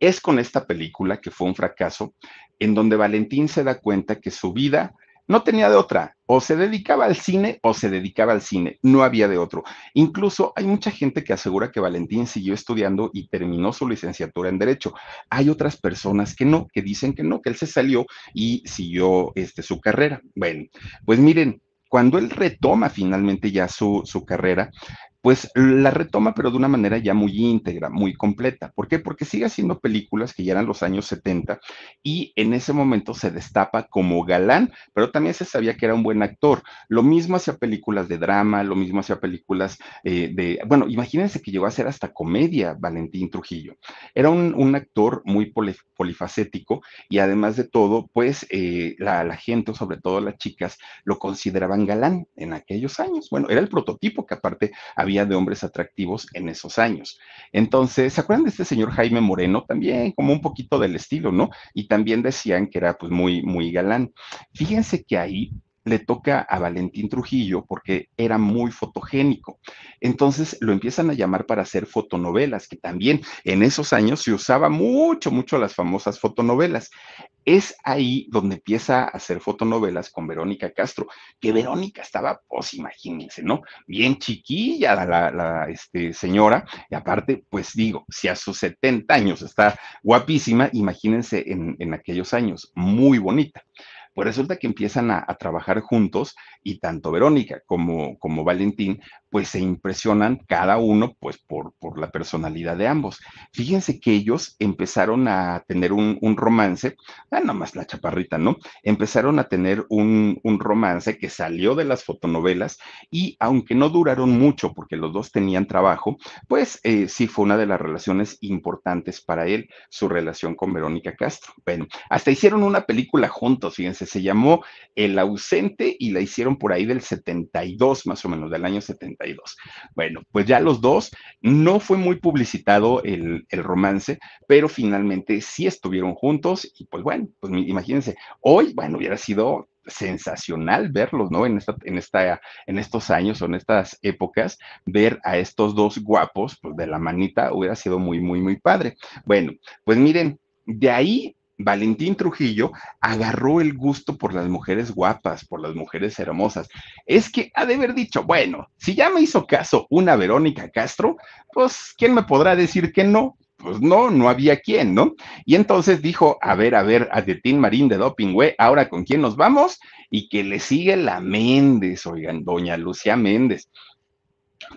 es con esta película que fue un fracaso en donde Valentín se da cuenta que su vida no tenía de otra. O se dedicaba al cine o se dedicaba al cine. No había de otro. Incluso hay mucha gente que asegura que Valentín siguió estudiando y terminó su licenciatura en Derecho. Hay otras personas que no, que dicen que no, que él se salió y siguió este, su carrera. Bueno, pues miren, cuando él retoma finalmente ya su, su, carrera, pues la retoma, pero de una manera ya muy íntegra, muy completa. ¿Por qué? Porque sigue haciendo películas que ya eran los años 70 y en ese momento se destapa como galán, pero también se sabía que era un buen actor. Lo mismo hacía películas de drama, lo mismo hacía películas eh, de, bueno, imagínense que llegó a ser hasta comedia Valentín Trujillo. Era un, actor muy polifacético y además de todo, pues eh, la gente, sobre todo las chicas, lo consideraban galán en aquellos años. Bueno, era el prototipo que aparte había de hombres atractivos en esos años. Entonces, ¿se acuerdan de este señor Jaime Moreno? También como un poquito del estilo, ¿no? Y también decían que era pues muy, muy galán. Fíjense que ahí le toca a Valentín Trujillo porque era muy fotogénico. Entonces lo empiezan a llamar para hacer fotonovelas, que también en esos años se usaba mucho, mucho las famosas fotonovelas. Es ahí donde empieza a hacer fotonovelas con Verónica Castro, que Verónica estaba, pues imagínense, ¿no? Bien chiquilla la, este, señora, y aparte, pues digo, si a sus 70 años está guapísima, imagínense en, en aquellos años, muy bonita. Pues resulta que empiezan a, trabajar juntos y tanto Verónica como, como Valentín pues se impresionan cada uno pues por, por la personalidad de ambos. Fíjense que ellos empezaron a tener un, romance, ah, nada más la chaparrita, ¿no? Empezaron a tener un, romance que salió de las fotonovelas y aunque no duraron mucho porque los dos tenían trabajo, pues eh, sí fue una de las relaciones importantes para él, su relación con Verónica Castro. Bueno, hasta hicieron una película juntos, fíjense, se llamó El ausente y la hicieron por ahí del 72 más o menos, del año 72. Bueno, pues ya los dos, no fue muy publicitado el, romance, pero finalmente sí estuvieron juntos y pues bueno, pues imagínense, hoy, bueno, hubiera sido sensacional verlos, ¿no? En, esta, en, esta, en estos años o en estas épocas, ver a estos dos guapos pues, de la manita hubiera sido muy, muy, muy padre. Bueno, pues miren, de ahí Valentín Trujillo agarró el gusto por las mujeres guapas, por las mujeres hermosas. Es que ha de haber dicho, bueno, si ya me hizo caso una Verónica Castro, pues, ¿quién me podrá decir que no? Pues no, no había quién, ¿no? Y entonces dijo, a ver, a ver, a Marín de güey, ahora con quién nos vamos y que le sigue la Méndez, oigan, doña Lucía Méndez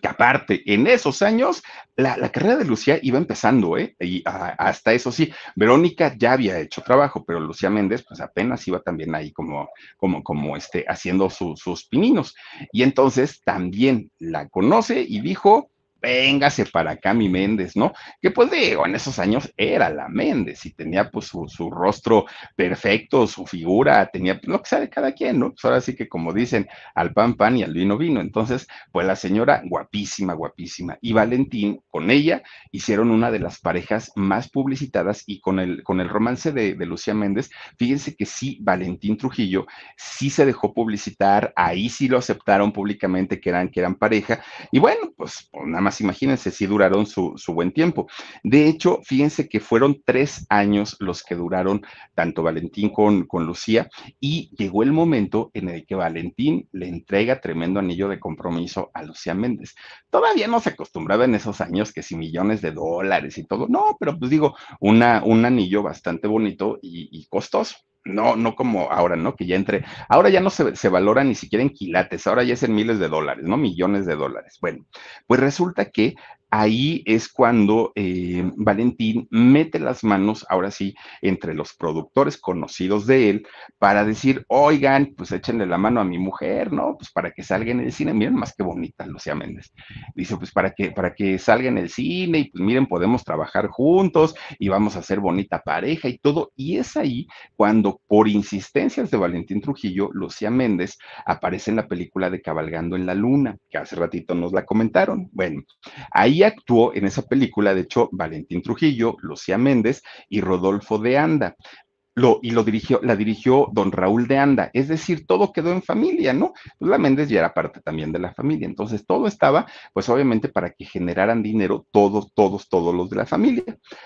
que aparte, en esos años, la, carrera de Lucía iba empezando, ¿eh? Y hasta eso sí, Verónica ya había hecho trabajo, pero Lucía Méndez, pues apenas iba también ahí como, como, como este, haciendo sus pininos. Y entonces también la conoce y dijo, véngase para acá mi Méndez, ¿no? Que pues digo, en esos años era la Méndez y tenía pues su, su rostro perfecto, su figura, tenía pues, lo que sabe cada quien, ¿no? Pues, ahora sí que como dicen, al pan pan y al vino vino. Entonces, pues la señora guapísima, guapísima y Valentín con ella hicieron una de las parejas más publicitadas y con el, con el romance de, de Lucía Méndez, fíjense que sí, Valentín Trujillo sí se dejó publicitar, ahí sí lo aceptaron públicamente que eran, que eran pareja y bueno, pues, pues nada más imagínense si duraron su, buen tiempo. De hecho, fíjense que fueron tres años los que duraron tanto Valentín con, Lucía y llegó el momento en el que Valentín le entrega tremendo anillo de compromiso a Lucía Méndez. Todavía no se acostumbraba en esos años que si millones de dólares y todo, no, pero pues digo, una, un anillo bastante bonito y costoso. No, no como ahora, ¿no? Que ya entre. Ahora ya no se, se, valora ni siquiera en quilates, ahora ya es en miles de dólares, ¿no? Millones de dólares. Bueno, pues resulta que ahí es cuando eh, Valentín mete las manos, ahora sí, entre los productores conocidos de él, para decir, oigan, pues échenle la mano a mi mujer, ¿no? Pues para que salga en el cine, miren más que bonita Lucía Méndez. Dice, pues para que, para que salga en el cine y pues miren, podemos trabajar juntos y vamos a ser bonita pareja y todo. Y es ahí cuando, por insistencias de Valentín Trujillo, Lucía Méndez aparece en la película de Cabalgando en la Luna, que hace ratito nos la comentaron. Bueno, ahí actuó en esa película, de hecho, Valentín Trujillo, Lucía Méndez y Rodolfo de Anda. Lo, y lo dirigió, la dirigió don Raúl de Anda, es decir, todo quedó en familia, ¿no? Pues la Méndez ya era parte también de la familia, entonces todo estaba, pues obviamente para que generaran dinero todos, todos, todos los de la familia.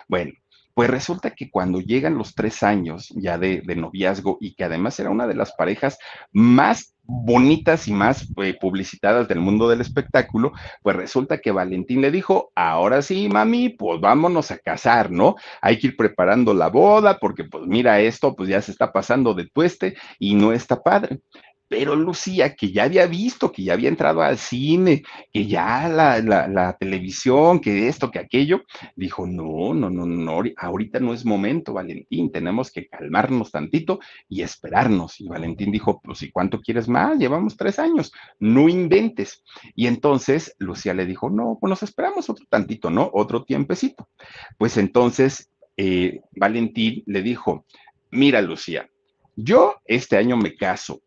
Bueno, pues resulta que cuando llegan los tres años ya de, noviazgo y que además era una de las parejas más bonitas y más eh, publicitadas del mundo del espectáculo, pues resulta que Valentín le dijo, ahora sí, mami, pues vámonos a casar, ¿no? Hay que ir preparando la boda porque pues mira esto, pues ya se está pasando de tueste y no está padre. Pero Lucía, que ya había visto, que ya había entrado al cine, que ya la, televisión, que esto, que aquello, dijo, no, no, no, no, ahorita no es momento, Valentín, tenemos que calmarnos tantito y esperarnos. Y Valentín dijo, pues, ¿y cuánto quieres más? Llevamos tres años, no inventes. Y entonces Lucía le dijo, no, pues nos esperamos otro tantito, ¿no? Otro tiempecito. Pues entonces eh, Valentín le dijo, mira, Lucía, yo este año me caso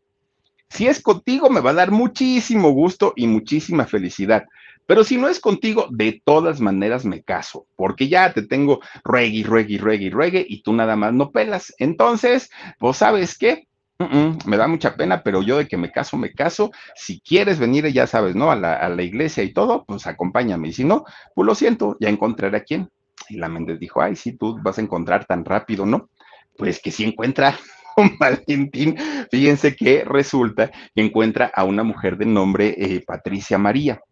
si es contigo, me va a dar muchísimo gusto y muchísima felicidad. Pero si no es contigo, de todas maneras me caso, porque ya te tengo reggae, reggae, reggae, reggae, y tú nada más no pelas. Entonces, vos pues, sabes qué, me da mucha pena, pero yo de que me caso, me caso. Si quieres venir, ya sabes, ¿no? A la, a la iglesia y todo, pues acompáñame. Y si no, pues lo siento, ya encontraré a quién. Y la Méndez dijo, ay, sí, tú vas a encontrar tan rápido, ¿no? Pues que sí encuentra. Valentín, fíjense que resulta que encuentra a una mujer de nombre eh, Patricia María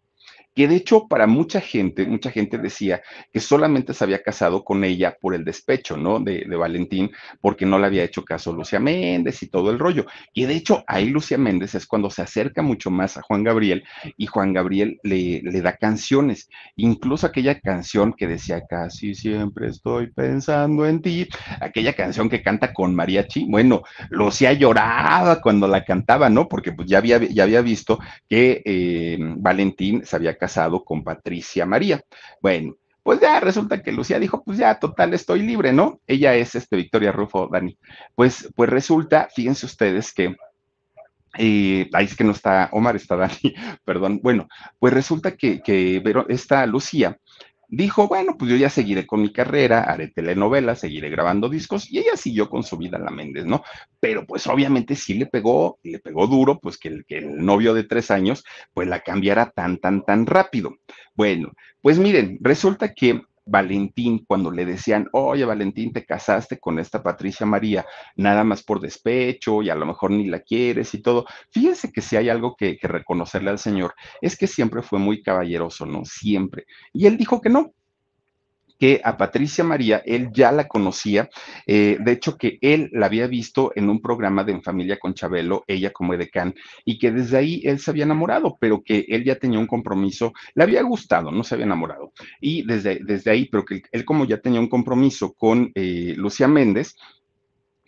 que de hecho para mucha gente, mucha gente decía que solamente se había casado con ella por el despecho, ¿no? De, Valentín, porque no le había hecho caso Lucía Méndez y todo el rollo. Y de hecho ahí Lucía Méndez es cuando se acerca mucho más a Juan Gabriel y Juan Gabriel le, da canciones, incluso aquella canción que decía, casi siempre estoy pensando en ti, aquella canción que canta con mariachi, bueno, Lucía lloraba cuando la cantaba, ¿no? Porque pues ya había, ya había visto que eh, Valentín se había casado casado con Patricia María. Bueno, pues ya resulta que Lucía dijo, pues ya, total, estoy libre, ¿no? Ella es este Victoria Rufo, Dani. Pues, pues resulta, fíjense ustedes que eh, ahí es que no está Omar, está Dani, perdón. Bueno, pues resulta que, que esta Lucía dijo, bueno, pues yo ya seguiré con mi carrera, haré telenovelas, seguiré grabando discos y ella siguió con su vida la Méndez, ¿no? Pero pues obviamente sí le pegó, le pegó duro, pues que el, que el novio de tres años, pues la cambiara tan, tan, tan rápido. Bueno, pues miren, resulta que Valentín, cuando le decían, oye Valentín, te casaste con esta Patricia María, nada más por despecho y a lo mejor ni la quieres y todo. Fíjense que si hay algo que, que reconocerle al Señor, es que siempre fue muy caballeroso, ¿no? Siempre. Y él dijo que no, que a Patricia María él ya la conocía, eh, de hecho que él la había visto en un programa de En Familia con Chabelo, ella como edecán, y que desde ahí él se había enamorado, pero que él ya tenía un compromiso, le había gustado, no se había enamorado, y desde, desde ahí, pero que él como ya tenía un compromiso con eh, Lucía Méndez,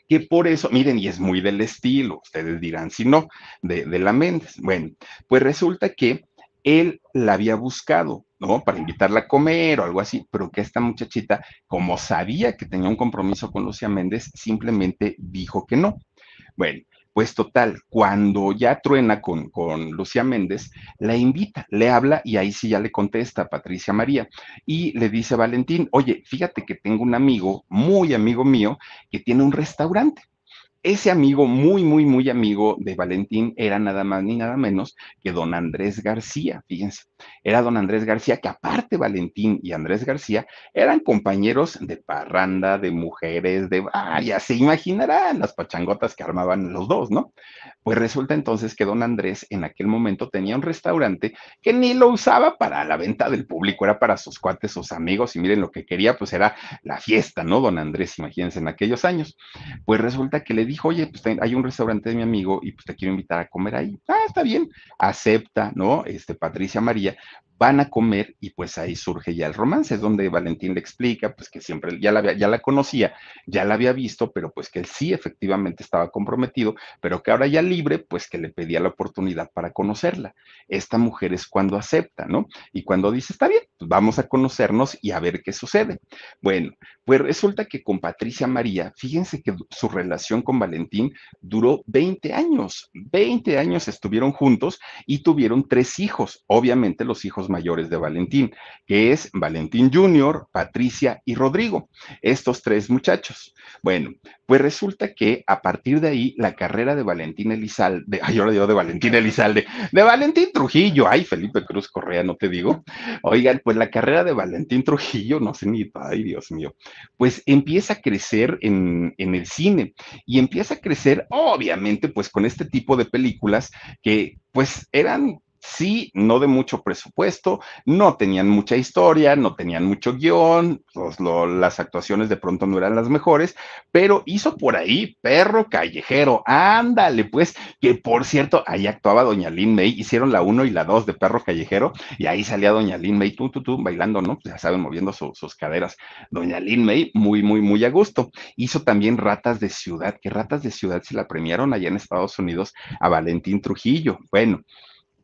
que por eso, miren, y es muy del estilo, ustedes dirán si no, de, de la Méndez. Bueno, pues resulta que él la había buscado ¿no? Para invitarla a comer o algo así, pero que esta muchachita, como sabía que tenía un compromiso con Lucía Méndez, simplemente dijo que no. Bueno, pues total, cuando ya truena con, con Lucía Méndez, la invita, le habla y ahí sí ya le contesta Patricia María y le dice a Valentín, oye, fíjate que tengo un amigo, muy amigo mío, que tiene un restaurante ese amigo, muy, muy, muy amigo de Valentín, era nada más ni nada menos que don Andrés García, fíjense era don Andrés García, que aparte Valentín y Andrés García eran compañeros de parranda, de mujeres, de varias, se imaginarán las pachangotas que armaban los dos, ¿no? Pues resulta entonces que don Andrés en aquel momento tenía un restaurante que ni lo usaba para la venta del público, era para sus cuates, sus amigos, y miren lo que quería, pues era la fiesta, ¿no? Don Andrés, imagínense en aquellos años. Pues resulta que le dijo, oye, pues hay un restaurante de mi amigo y pues te quiero invitar a comer ahí. Ah, está bien, acepta, ¿no? Este, Patricia María van a comer y pues ahí surge ya el romance, es donde Valentín le explica pues que siempre ya la, ya la conocía, ya la había visto, pero pues que él sí efectivamente estaba comprometido, pero que ahora ya libre, pues que le pedía la oportunidad para conocerla. Esta mujer es cuando acepta, ¿no? Y cuando dice, está bien, pues vamos a conocernos y a ver qué sucede. Bueno, pues resulta que con Patricia María, fíjense que su relación con Valentín duró 20 años, 20 años estuvieron juntos y tuvieron tres hijos, obviamente los hijos mayores de Valentín, que es Valentín Jr., Patricia y Rodrigo, estos tres muchachos. Bueno, pues resulta que a partir de ahí la carrera de Valentín Elizalde, ay, ahora digo de Valentín Elizalde, de Valentín Trujillo, ay, Felipe Cruz Correa, no te digo. Oigan, pues la carrera de Valentín Trujillo, no sé ni, ay, Dios mío, pues empieza a crecer en, en el cine y empieza a crecer, obviamente, pues con este tipo de películas que pues eran sí, no de mucho presupuesto, no tenían mucha historia, no tenían mucho guión, las actuaciones de pronto no eran las mejores, pero hizo por ahí Perro Callejero, ándale pues, que por cierto, ahí actuaba Doña Lin May, hicieron la 1 y la 2 de Perro Callejero, y ahí salía Doña Lin May, tú, tú, tú, bailando, ¿no? ya saben, moviendo sus caderas. Doña Lin May, muy, muy, muy a gusto. Hizo también Ratas de Ciudad, que Ratas de Ciudad se la premiaron allá en Estados Unidos a Valentín Trujillo. Bueno,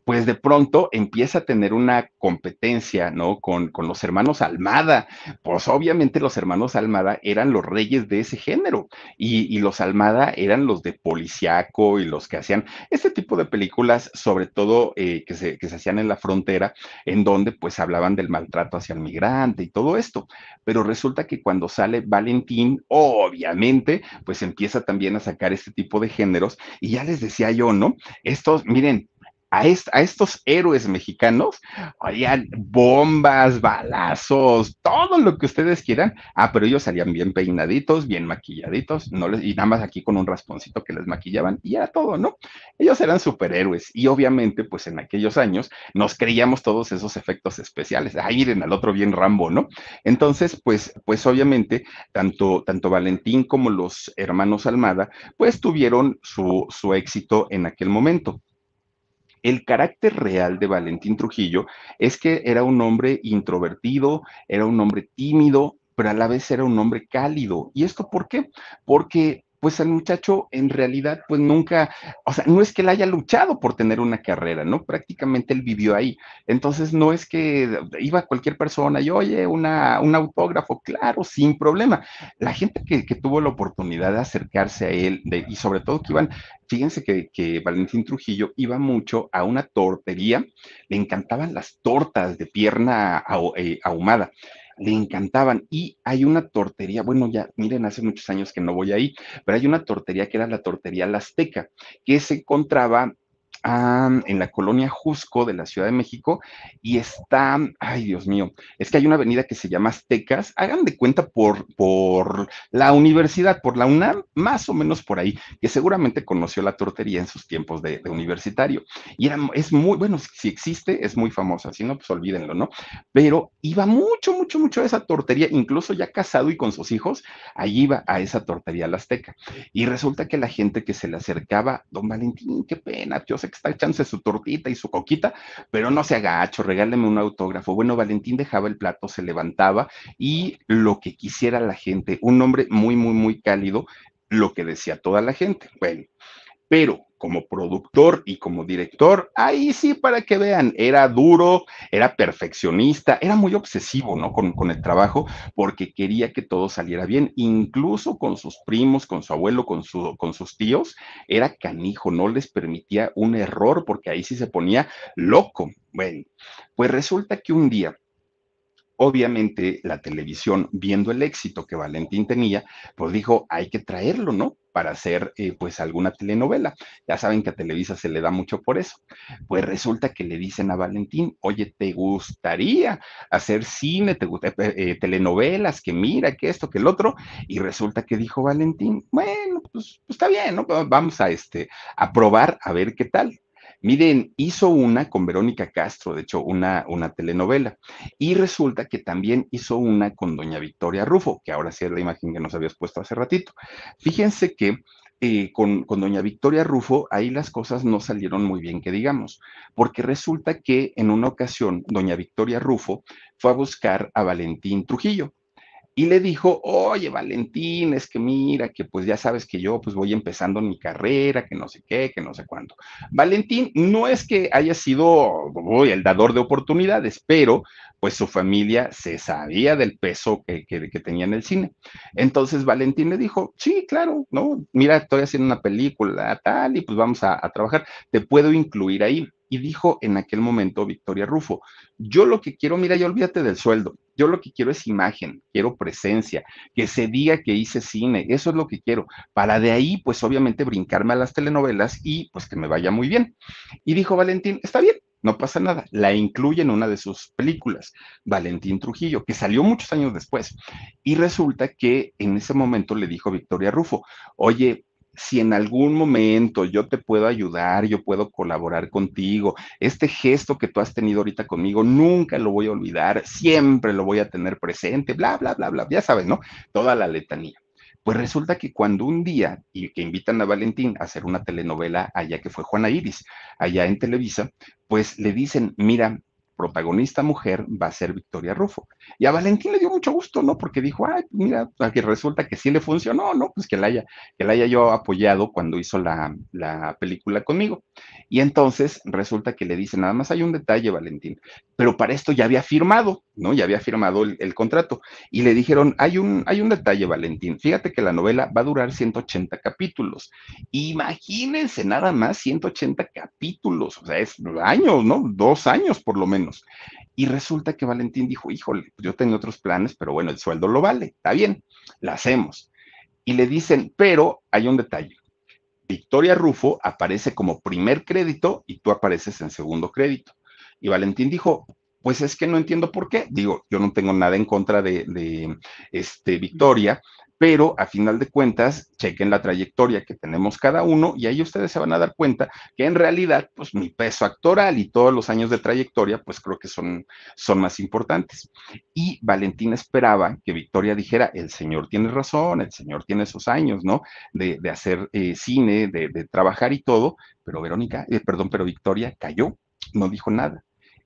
pues de pronto empieza a tener una competencia, ¿no? Con, los hermanos Almada. Pues obviamente los hermanos Almada eran los reyes de ese género y, los Almada eran los de policiaco y los que hacían este tipo de películas, sobre todo eh, que, se, que se hacían en la frontera, en donde pues hablaban del maltrato hacia el migrante y todo esto. Pero resulta que cuando sale Valentín, obviamente, pues empieza también a sacar este tipo de géneros y ya les decía yo, ¿no? Estos, miren, a, estos héroes mexicanos, oigan, bombas, balazos, todo lo que ustedes quieran. Ah, pero ellos salían bien peinaditos, bien maquilladitos, no les, y nada más aquí con un rasponcito que les maquillaban y era todo, ¿no? Ellos eran superhéroes y obviamente, pues en aquellos años nos creíamos todos esos efectos especiales. Ah, miren al otro bien Rambo, ¿no? Entonces, pues, pues obviamente, tanto, tanto Valentín como los hermanos Almada, pues tuvieron su, su éxito en aquel momento. El carácter real de Valentín Trujillo es que era un hombre introvertido, era un hombre tímido, pero a la vez era un hombre cálido. ¿Y esto por qué? Porque pues el muchacho en realidad pues nunca, o sea, no es que él haya luchado por tener una carrera, ¿no? Prácticamente él vivió ahí. Entonces no es que iba cualquier persona y oye, una, un autógrafo, claro, sin problema. La gente que, tuvo la oportunidad de acercarse a él y sobre todo que iban, fíjense que, que Valentín Trujillo iba mucho a una tortería, le encantaban las tortas de pierna eh, ahumada le encantaban. Y hay una tortería, bueno, ya miren, hace muchos años que no voy ahí, pero hay una tortería que era la tortería Azteca, que se encontraba en la colonia Jusco de la Ciudad de México y está, ay Dios mío, es que hay una avenida que se llama Aztecas, hagan de cuenta por, por la universidad, por la UNAM, más o menos por ahí, que seguramente conoció la tortería en sus tiempos de, universitario. Y era, es muy, bueno, si, existe, es muy famosa, si no, pues olvídenlo, ¿no? Pero iba mucho, mucho, mucho a esa tortería, incluso ya casado y con sus hijos, allí iba a esa tortería la Azteca. Y resulta que la gente que se le acercaba, don Valentín, qué pena, yo sé está echándose su tortita y su coquita, pero no se agacho, regáleme un autógrafo. Bueno, Valentín dejaba el plato, se levantaba y lo que quisiera la gente, un hombre muy, muy, muy cálido, lo que decía toda la gente. Bueno, pero como productor y como director, ahí sí para que vean, era duro, era perfeccionista, era muy obsesivo, ¿no? Con, el trabajo, porque quería que todo saliera bien, incluso con sus primos, con su abuelo, con, con sus tíos, era canijo, no les permitía un error, porque ahí sí se ponía loco. Bueno, pues resulta que un día obviamente la televisión, viendo el éxito que Valentín tenía, pues dijo, hay que traerlo, ¿no? para hacer eh, pues alguna telenovela. Ya saben que a Televisa se le da mucho por eso. Pues resulta que le dicen a Valentín, oye, ¿te gustaría hacer cine, te eh, eh, telenovelas, que mira, que esto, que el otro? Y resulta que dijo Valentín, bueno, pues, pues está bien, ¿no? Vamos a, este, a probar a ver qué tal. Miren, hizo una con Verónica Castro, de hecho, una, una telenovela. Y resulta que también hizo una con Doña Victoria Rufo, que ahora sí es la imagen que nos habías puesto hace ratito. Fíjense que eh, con, doña Victoria Rufo, ahí las cosas no salieron muy bien, que digamos, porque resulta que en una ocasión doña Victoria Rufo fue a buscar a Valentín Trujillo, y le dijo, oye Valentín, es que mira, que pues ya sabes que yo pues voy empezando mi carrera, que no sé qué, que no sé cuándo Valentín no es que haya sido el dador de oportunidades, pero pues su familia se sabía del peso que, tenía en el cine. Entonces Valentín le dijo, sí, claro, ¿no? Mira, estoy haciendo una película tal y pues vamos a trabajar, te puedo incluir ahí y dijo en aquel momento Victoria Rufo, yo lo que quiero, mira, ya olvídate del sueldo, yo lo que quiero es imagen, quiero presencia, que se diga que hice cine, eso es lo que quiero, para de ahí pues obviamente brincarme a las telenovelas y pues que me vaya muy bien. Y dijo Valentín, está bien, no pasa nada, la incluye en una de sus películas, Valentín Trujillo, que salió muchos años después. Y resulta que en ese momento le dijo Victoria Rufo, oye, si en algún momento yo te puedo ayudar, yo puedo colaborar contigo, este gesto que tú has tenido ahorita conmigo, nunca lo voy a olvidar, siempre lo voy a tener presente, bla, bla, bla, bla, ya sabes, ¿no? Toda la letanía. Pues resulta que cuando un día, y que invitan a Valentín a hacer una telenovela allá que fue Juana Iris, allá en Televisa, pues le dicen, mira, protagonista mujer va a ser Victoria Rufo. Y a Valentín le dio mucho gusto, ¿no? Porque dijo, ay, pues mira, aquí resulta que sí le funcionó, ¿no? Pues que la haya, que la haya yo apoyado cuando hizo la, la película conmigo. Y entonces resulta que le dice, nada más hay un detalle, Valentín, pero para esto ya había firmado, ¿no? Ya había firmado el, el contrato. Y le dijeron, hay un, hay un detalle, Valentín, fíjate que la novela va a durar 180 capítulos. Imagínense nada más 180 capítulos, o sea, es años, ¿no? Dos años por lo menos. Y resulta que Valentín dijo, híjole, yo tenía otros planes, pero bueno, el sueldo lo vale, está bien, la hacemos. Y le dicen, pero hay un detalle. Victoria Rufo aparece como primer crédito y tú apareces en segundo crédito. Y Valentín dijo, pues es que no entiendo por qué. Digo, yo no tengo nada en contra de, de este, Victoria, pero a final de cuentas, chequen la trayectoria que tenemos cada uno y ahí ustedes se van a dar cuenta que en realidad, pues mi peso actoral y todos los años de trayectoria, pues creo que son, son más importantes. Y Valentina esperaba que Victoria dijera, el señor tiene razón, el señor tiene esos años, ¿no? De, hacer eh, cine, de, trabajar y todo, pero Verónica, eh, perdón, pero Victoria cayó, no dijo nada.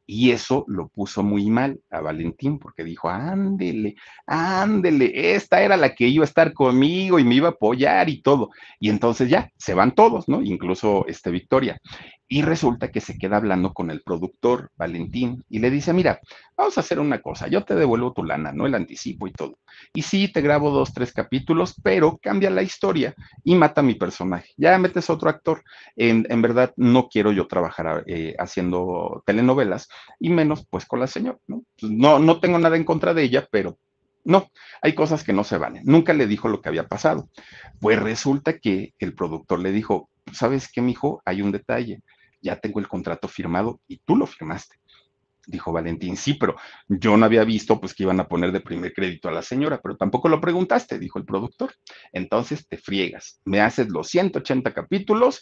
Y eso lo puso muy mal a Valentín porque dijo, ándele, ándele, esta era la que iba a estar conmigo y me iba a apoyar y todo. Y entonces ya, se van todos, ¿no? Incluso este Victoria. Y resulta que se queda hablando con el productor, Valentín, y le dice, mira, vamos a hacer una cosa, yo te devuelvo tu lana, ¿no? El anticipo y todo. Y sí, te grabo dos, tres capítulos, pero cambia la historia y mata a mi personaje. Ya metes otro actor. En, verdad, no quiero yo trabajar eh, haciendo telenovelas, y menos pues con la señora, ¿no? Pues, no, no tengo nada en contra de ella, pero no, hay cosas que no se van. Nunca le dijo lo que había pasado. Pues resulta que el productor le dijo, ¿sabes qué, mijo? Hay un detalle ya tengo el contrato firmado y tú lo firmaste. Dijo Valentín, sí, pero yo no había visto pues que iban a poner de primer crédito a la señora, pero tampoco lo preguntaste, dijo el productor. Entonces te friegas, me haces los 180 capítulos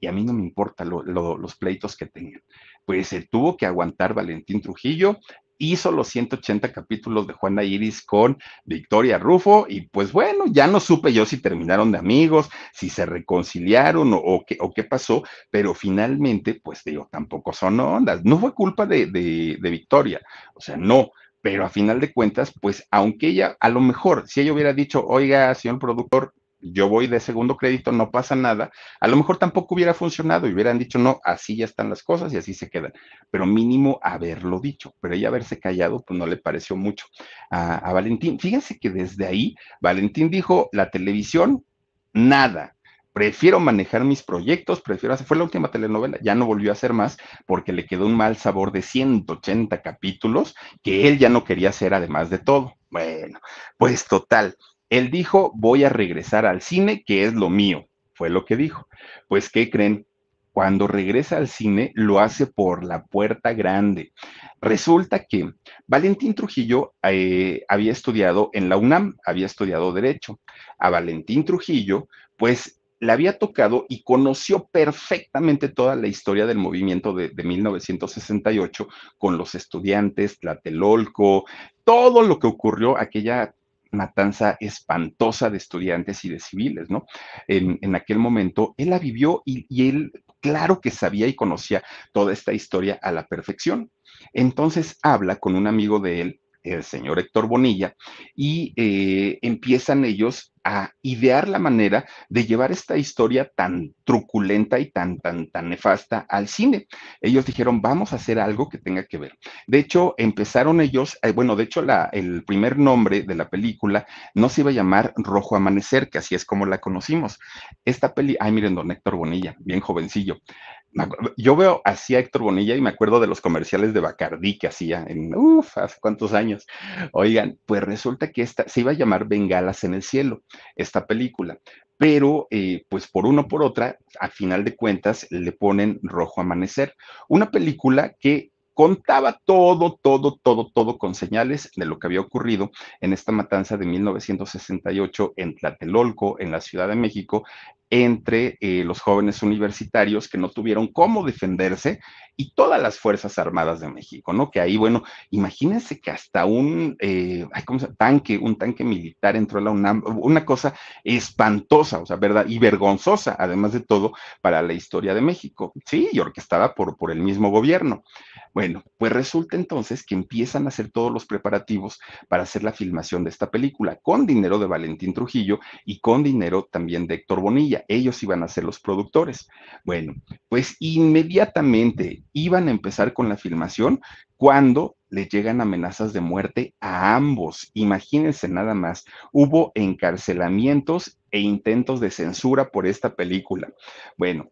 y a mí no me importa los pleitos que tengan. Pues se tuvo que aguantar Valentín Trujillo hizo los 180 capítulos de Juana Iris con Victoria Rufo y pues bueno, ya no supe yo si terminaron de amigos, si se reconciliaron o, qué, o qué, pasó, pero finalmente, pues digo, tampoco son ondas, no fue culpa de, de, de Victoria, o sea, no, pero a final de cuentas, pues aunque ella, a lo mejor, si ella hubiera dicho, oiga, señor productor, yo voy de segundo crédito, no pasa nada, a lo mejor tampoco hubiera funcionado y hubieran dicho, no, así ya están las cosas y así se quedan, pero mínimo haberlo dicho, pero ella haberse callado, pues no le pareció mucho a, a Valentín. Fíjense que desde ahí Valentín dijo, la televisión, nada, prefiero manejar mis proyectos, prefiero hacer, fue la última telenovela, ya no volvió a hacer más porque le quedó un mal sabor de 180 capítulos que él ya no quería hacer además de todo. Bueno, pues total, él dijo, voy a regresar al cine, que es lo mío, fue lo que dijo. Pues, ¿qué creen? Cuando regresa al cine, lo hace por la puerta grande. Resulta que Valentín Trujillo eh, había estudiado en la UNAM, había estudiado Derecho. A Valentín Trujillo, pues le había tocado y conoció perfectamente toda la historia del movimiento de, de, 1968 con los estudiantes, Tlatelolco, todo lo que ocurrió aquella matanza espantosa de estudiantes y de civiles, ¿no? En, aquel momento, él la vivió y, él, claro que sabía y conocía toda esta historia a la perfección. Entonces habla con un amigo de él, el señor Héctor Bonilla, y eh, empiezan ellos a idear la manera de llevar esta historia tan truculenta y tan, tan, tan nefasta al cine. Ellos dijeron, vamos a hacer algo que tenga que ver. De hecho, empezaron ellos, eh, bueno, de hecho, la, el primer nombre de la película no se iba a llamar Rojo Amanecer, que así es como la conocimos. Esta peli, ay, miren, don Héctor Bonilla, bien jovencillo. Yo veo así a Héctor Bonilla y me acuerdo de los comerciales de Bacardí que hacía en, uff, hace cuántos años. Oigan, pues resulta que esta se iba a llamar Bengalas en el cielo esta película. Pero, eh, pues por uno por otra, a final de cuentas, le ponen Rojo Amanecer, una película que contaba todo, todo, todo, todo con señales de lo que había ocurrido en esta matanza de 1968 en Tlatelolco, en la Ciudad de México, entre eh, los jóvenes universitarios que no tuvieron cómo defenderse y todas las Fuerzas Armadas de México, ¿no? Que ahí, bueno, imagínense que hasta un eh, tanque, un tanque militar entró a la UNAM, una cosa espantosa, o sea, ¿verdad? Y vergonzosa, además de todo, para la historia de México, ¿sí? Y orquestada por, por el mismo gobierno. Bueno, pues resulta entonces que empiezan a hacer todos los preparativos para hacer la filmación de esta película, con dinero de Valentín Trujillo y con dinero también de Héctor Bonilla. Ellos iban a ser los productores. Bueno, pues inmediatamente iban a empezar con la filmación cuando le llegan amenazas de muerte a ambos. Imagínense nada más, hubo encarcelamientos e intentos de censura por esta película. Bueno,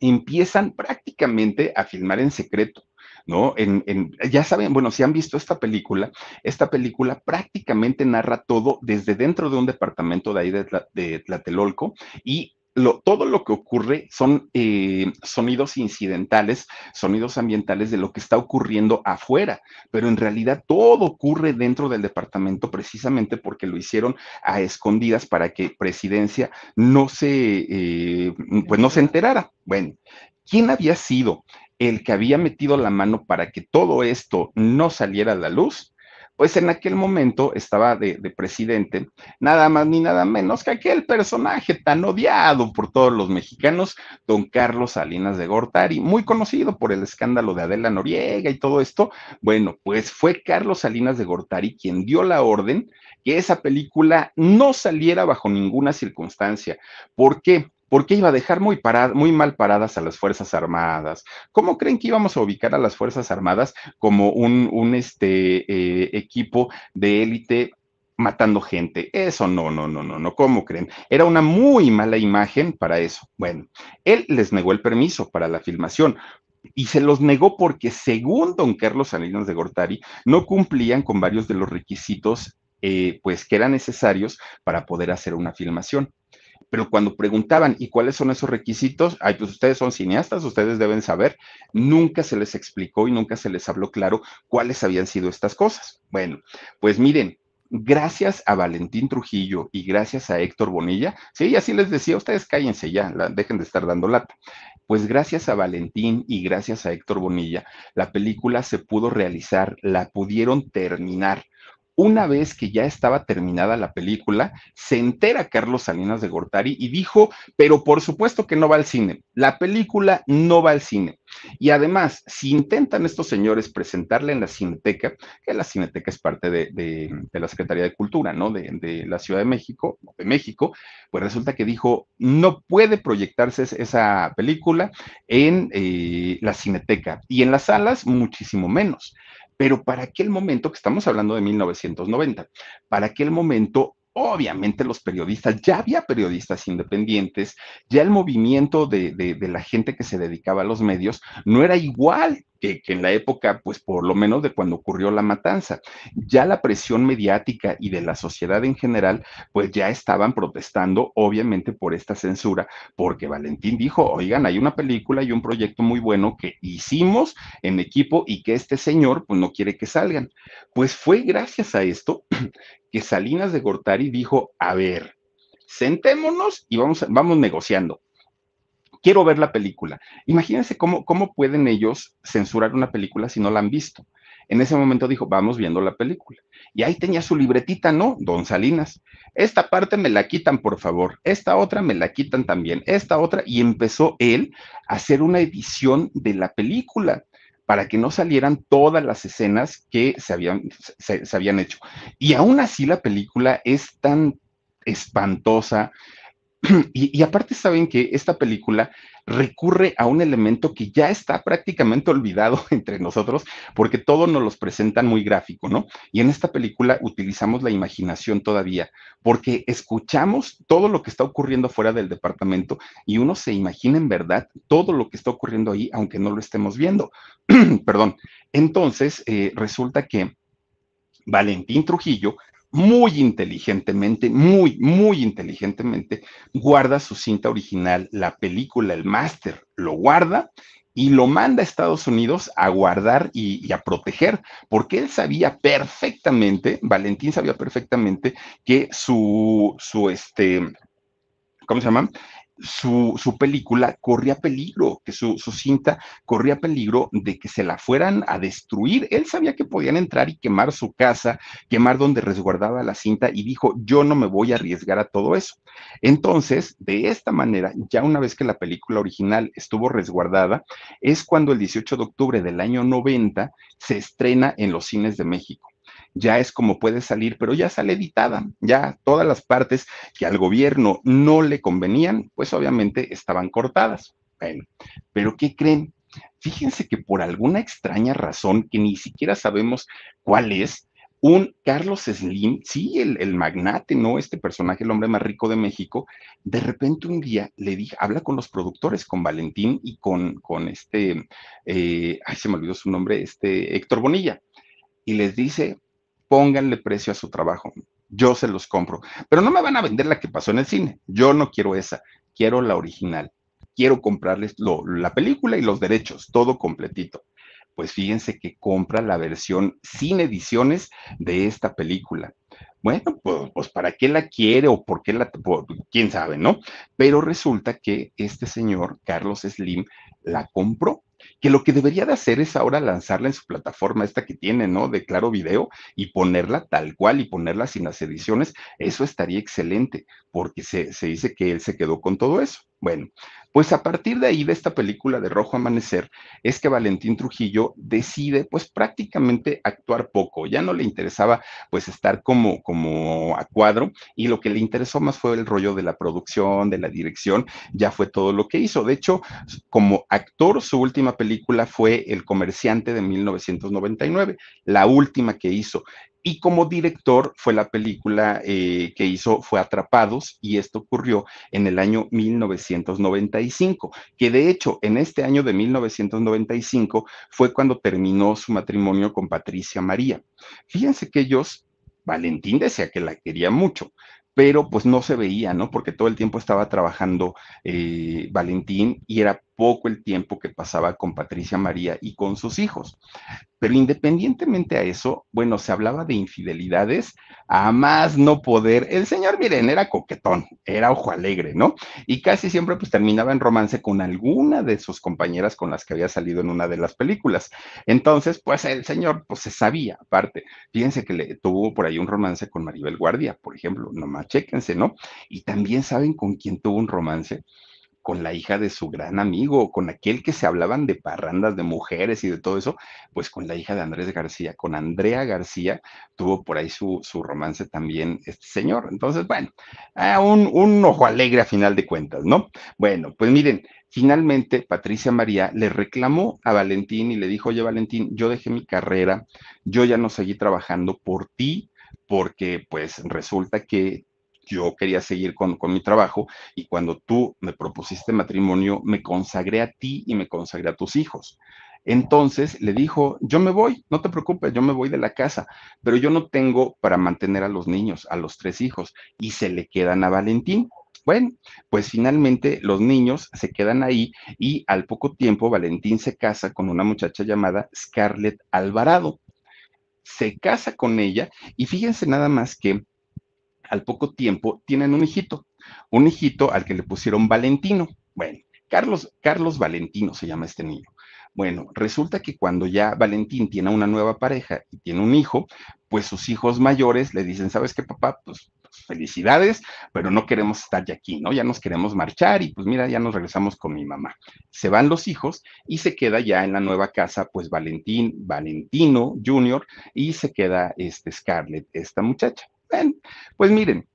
empiezan prácticamente a filmar en secreto. ¿no? En, en, ya saben, bueno, si han visto esta película, esta película prácticamente narra todo desde dentro de un departamento de ahí de, de Tlatelolco y todo lo que ocurre son eh, sonidos incidentales, sonidos ambientales de lo que está ocurriendo afuera, pero en realidad todo ocurre dentro del departamento precisamente porque lo hicieron a escondidas para que presidencia no se, eh, pues no se enterara. Bueno, ¿quién había sido el que había metido la mano para que todo esto no saliera a la luz? pues en aquel momento estaba de, presidente nada más ni nada menos que aquel personaje tan odiado por todos los mexicanos, don Carlos Salinas de Gortari, muy conocido por el escándalo de Adela Noriega y todo esto. Bueno, pues fue Carlos Salinas de Gortari quien dio la orden que esa película no saliera bajo ninguna circunstancia. ¿Por qué? porque iba a dejar muy, mal paradas a las Fuerzas Armadas. ¿Cómo creen que íbamos a ubicar a las Fuerzas Armadas como un, este, eh, equipo de élite matando gente. Eso no, no, no, no, no, ¿cómo creen? Era una muy mala imagen para eso. Bueno, él les negó el permiso para la filmación. Y se los negó porque, según don Carlos Salinas de Gortari, no cumplían con varios de los requisitos eh, pues, que eran necesarios para poder hacer una filmación pero cuando preguntaban, ¿y cuáles son esos requisitos? Ay, pues ustedes son cineastas, ustedes deben saber. Nunca se les explicó y nunca se les habló claro cuáles habían sido estas cosas. Bueno, pues miren, gracias a Valentín Trujillo y gracias a Héctor Bonilla, sí, así les decía, ustedes cállense ya, dejen de estar dando lata. Pues gracias a Valentín y gracias a Héctor Bonilla, la película se pudo realizar, la pudieron terminar una vez que ya estaba terminada la película, se entera Carlos Salinas de Gortari y dijo, pero por supuesto que no va al cine, la película no va al cine. Y además, si intentan estos señores presentarla en la Cineteca, que la Cineteca es parte de, la Secretaría de Cultura, ¿no? De, la Ciudad de México, de México, pues resulta que dijo, no puede proyectarse esa película en eh, la Cineteca y en las salas muchísimo menos. Pero para aquel momento, que estamos hablando de 1990, para aquel momento obviamente los periodistas, ya había periodistas independientes, ya el movimiento de, de, la gente que se dedicaba a los medios no era igual que, en la época, pues por lo menos de cuando ocurrió la matanza. Ya la presión mediática y de la sociedad en general, pues ya estaban protestando, obviamente, por esta censura, porque Valentín dijo, oigan, hay una película y un proyecto muy bueno que hicimos en equipo y que este señor, pues no quiere que salgan. Pues fue gracias a esto que Salinas de Gortari dijo, a ver, sentémonos y vamos, vamos negociando quiero ver la película. Imagínense cómo, cómo pueden ellos censurar una película si no la han visto. En ese momento dijo, vamos viendo la película. Y ahí tenía su libretita, ¿no? Don Salinas. Esta parte me la quitan, por favor. Esta otra me la quitan también. Esta otra. Y empezó él a hacer una edición de la película para que no salieran todas las escenas que se habían, se, se habían hecho. Y aún así la película es tan espantosa, Y, aparte saben que esta película recurre a un elemento que ya está prácticamente olvidado entre nosotros, porque todos nos los presentan muy gráfico, ¿no? Y en esta película utilizamos la imaginación todavía, porque escuchamos todo lo que está ocurriendo fuera del departamento y uno se imagina en verdad todo lo que está ocurriendo ahí, aunque no lo estemos viendo. Perdón. Entonces, eh, resulta que Valentín Trujillo muy inteligentemente, muy, muy inteligentemente, guarda su cinta original, la película, el máster, lo guarda y lo manda a Estados Unidos a guardar y, a proteger, porque él sabía perfectamente, Valentín sabía perfectamente que su, su, este, ¿cómo se llama? su, película corría peligro, que su, su, cinta corría peligro de que se la fueran a destruir. Él sabía que podían entrar y quemar su casa, quemar donde resguardaba la cinta y dijo, yo no me voy a arriesgar a todo eso. Entonces, de esta manera, ya una vez que la película original estuvo resguardada, es cuando el 18 de octubre del año 90 se estrena en los cines de México ya es como puede salir, pero ya sale editada, ya todas las partes que al gobierno no le convenían, pues obviamente estaban cortadas. pero ¿qué creen? Fíjense que por alguna extraña razón que ni siquiera sabemos cuál es, un Carlos Slim, sí, el, magnate, ¿no? Este personaje, el hombre más rico de México, de repente un día le dije, habla con los productores, con Valentín y con, con este, eh, ay, se me olvidó su nombre, este Héctor Bonilla, y les dice, pónganle precio a su trabajo. Yo se los compro. Pero no me van a vender la que pasó en el cine. Yo no quiero esa. Quiero la original. Quiero comprarles la película y los derechos, todo completito. Pues fíjense que compra la versión sin ediciones de esta película. Bueno, pues, para qué la quiere o por qué la, quién sabe, ¿no? Pero resulta que este señor, Carlos Slim, la compró que lo que debería de hacer es ahora lanzarla en su plataforma esta que tiene, ¿no? De Claro Video y ponerla tal cual y ponerla sin las ediciones, eso estaría excelente, porque se, se dice que él se quedó con todo eso. Bueno, pues a partir de ahí, de esta película de Rojo Amanecer, es que Valentín Trujillo decide, pues prácticamente actuar poco. Ya no le interesaba, pues, estar como, como a cuadro, y lo que le interesó más fue el rollo de la producción, de la dirección, ya fue todo lo que hizo. De hecho, como actor, su última película fue El Comerciante de 1999, la última que hizo, y como director fue la película eh, que hizo, fue Atrapados, y esto ocurrió en el año 1995, que de hecho en este año de 1995 fue cuando terminó su matrimonio con Patricia María. Fíjense que ellos, Valentín decía que la quería mucho, pero pues no se veía, ¿no? Porque todo el tiempo estaba trabajando eh, Valentín y era poco el tiempo que pasaba con Patricia María y con sus hijos. Pero independientemente a eso, bueno, se hablaba de infidelidades a más no poder. El señor, miren, era coquetón, era ojo alegre, ¿no? Y casi siempre pues terminaba en romance con alguna de sus compañeras con las que había salido en una de las películas. Entonces, pues el señor pues se sabía, aparte. Fíjense que le, tuvo por ahí un romance con Maribel Guardia, por ejemplo, nomás chéquense, ¿no? Y también saben con quién tuvo un romance con la hija de su gran amigo, con aquel que se hablaban de parrandas de mujeres y de todo eso, pues con la hija de Andrés García, con Andrea García, tuvo por ahí su, romance también este señor. Entonces, bueno, ah, un, un ojo alegre a final de cuentas, ¿no? Bueno, pues miren, Finalmente, Patricia María le reclamó a Valentín y le dijo, oye Valentín, yo dejé mi carrera, yo ya no seguí trabajando por ti, porque pues resulta que yo quería seguir con, mi trabajo y cuando tú me propusiste matrimonio, me consagré a ti y me consagré a tus hijos. Entonces le dijo, yo me voy, no te preocupes, yo me voy de la casa, pero yo no tengo para mantener a los niños, a los tres hijos, y se le quedan a Valentín. Bueno, pues finalmente los niños se quedan ahí y al poco tiempo Valentín se casa con una muchacha llamada Scarlett Alvarado. Se casa con ella y fíjense nada más que al poco tiempo tienen un hijito, un hijito al que le pusieron Valentino. Bueno, Carlos, Carlos Valentino se llama este niño. Bueno, resulta que cuando ya Valentín tiene una nueva pareja y tiene un hijo, pues sus hijos mayores le dicen, ¿sabes qué, papá? Pues, pues felicidades, pero no queremos estar ya aquí, ¿no? Ya nos queremos marchar y pues mira, ya nos regresamos con mi mamá. Se van los hijos y se queda ya en la nueva casa, pues Valentín, Valentino Jr. y se queda este Scarlett, esta muchacha pues miren,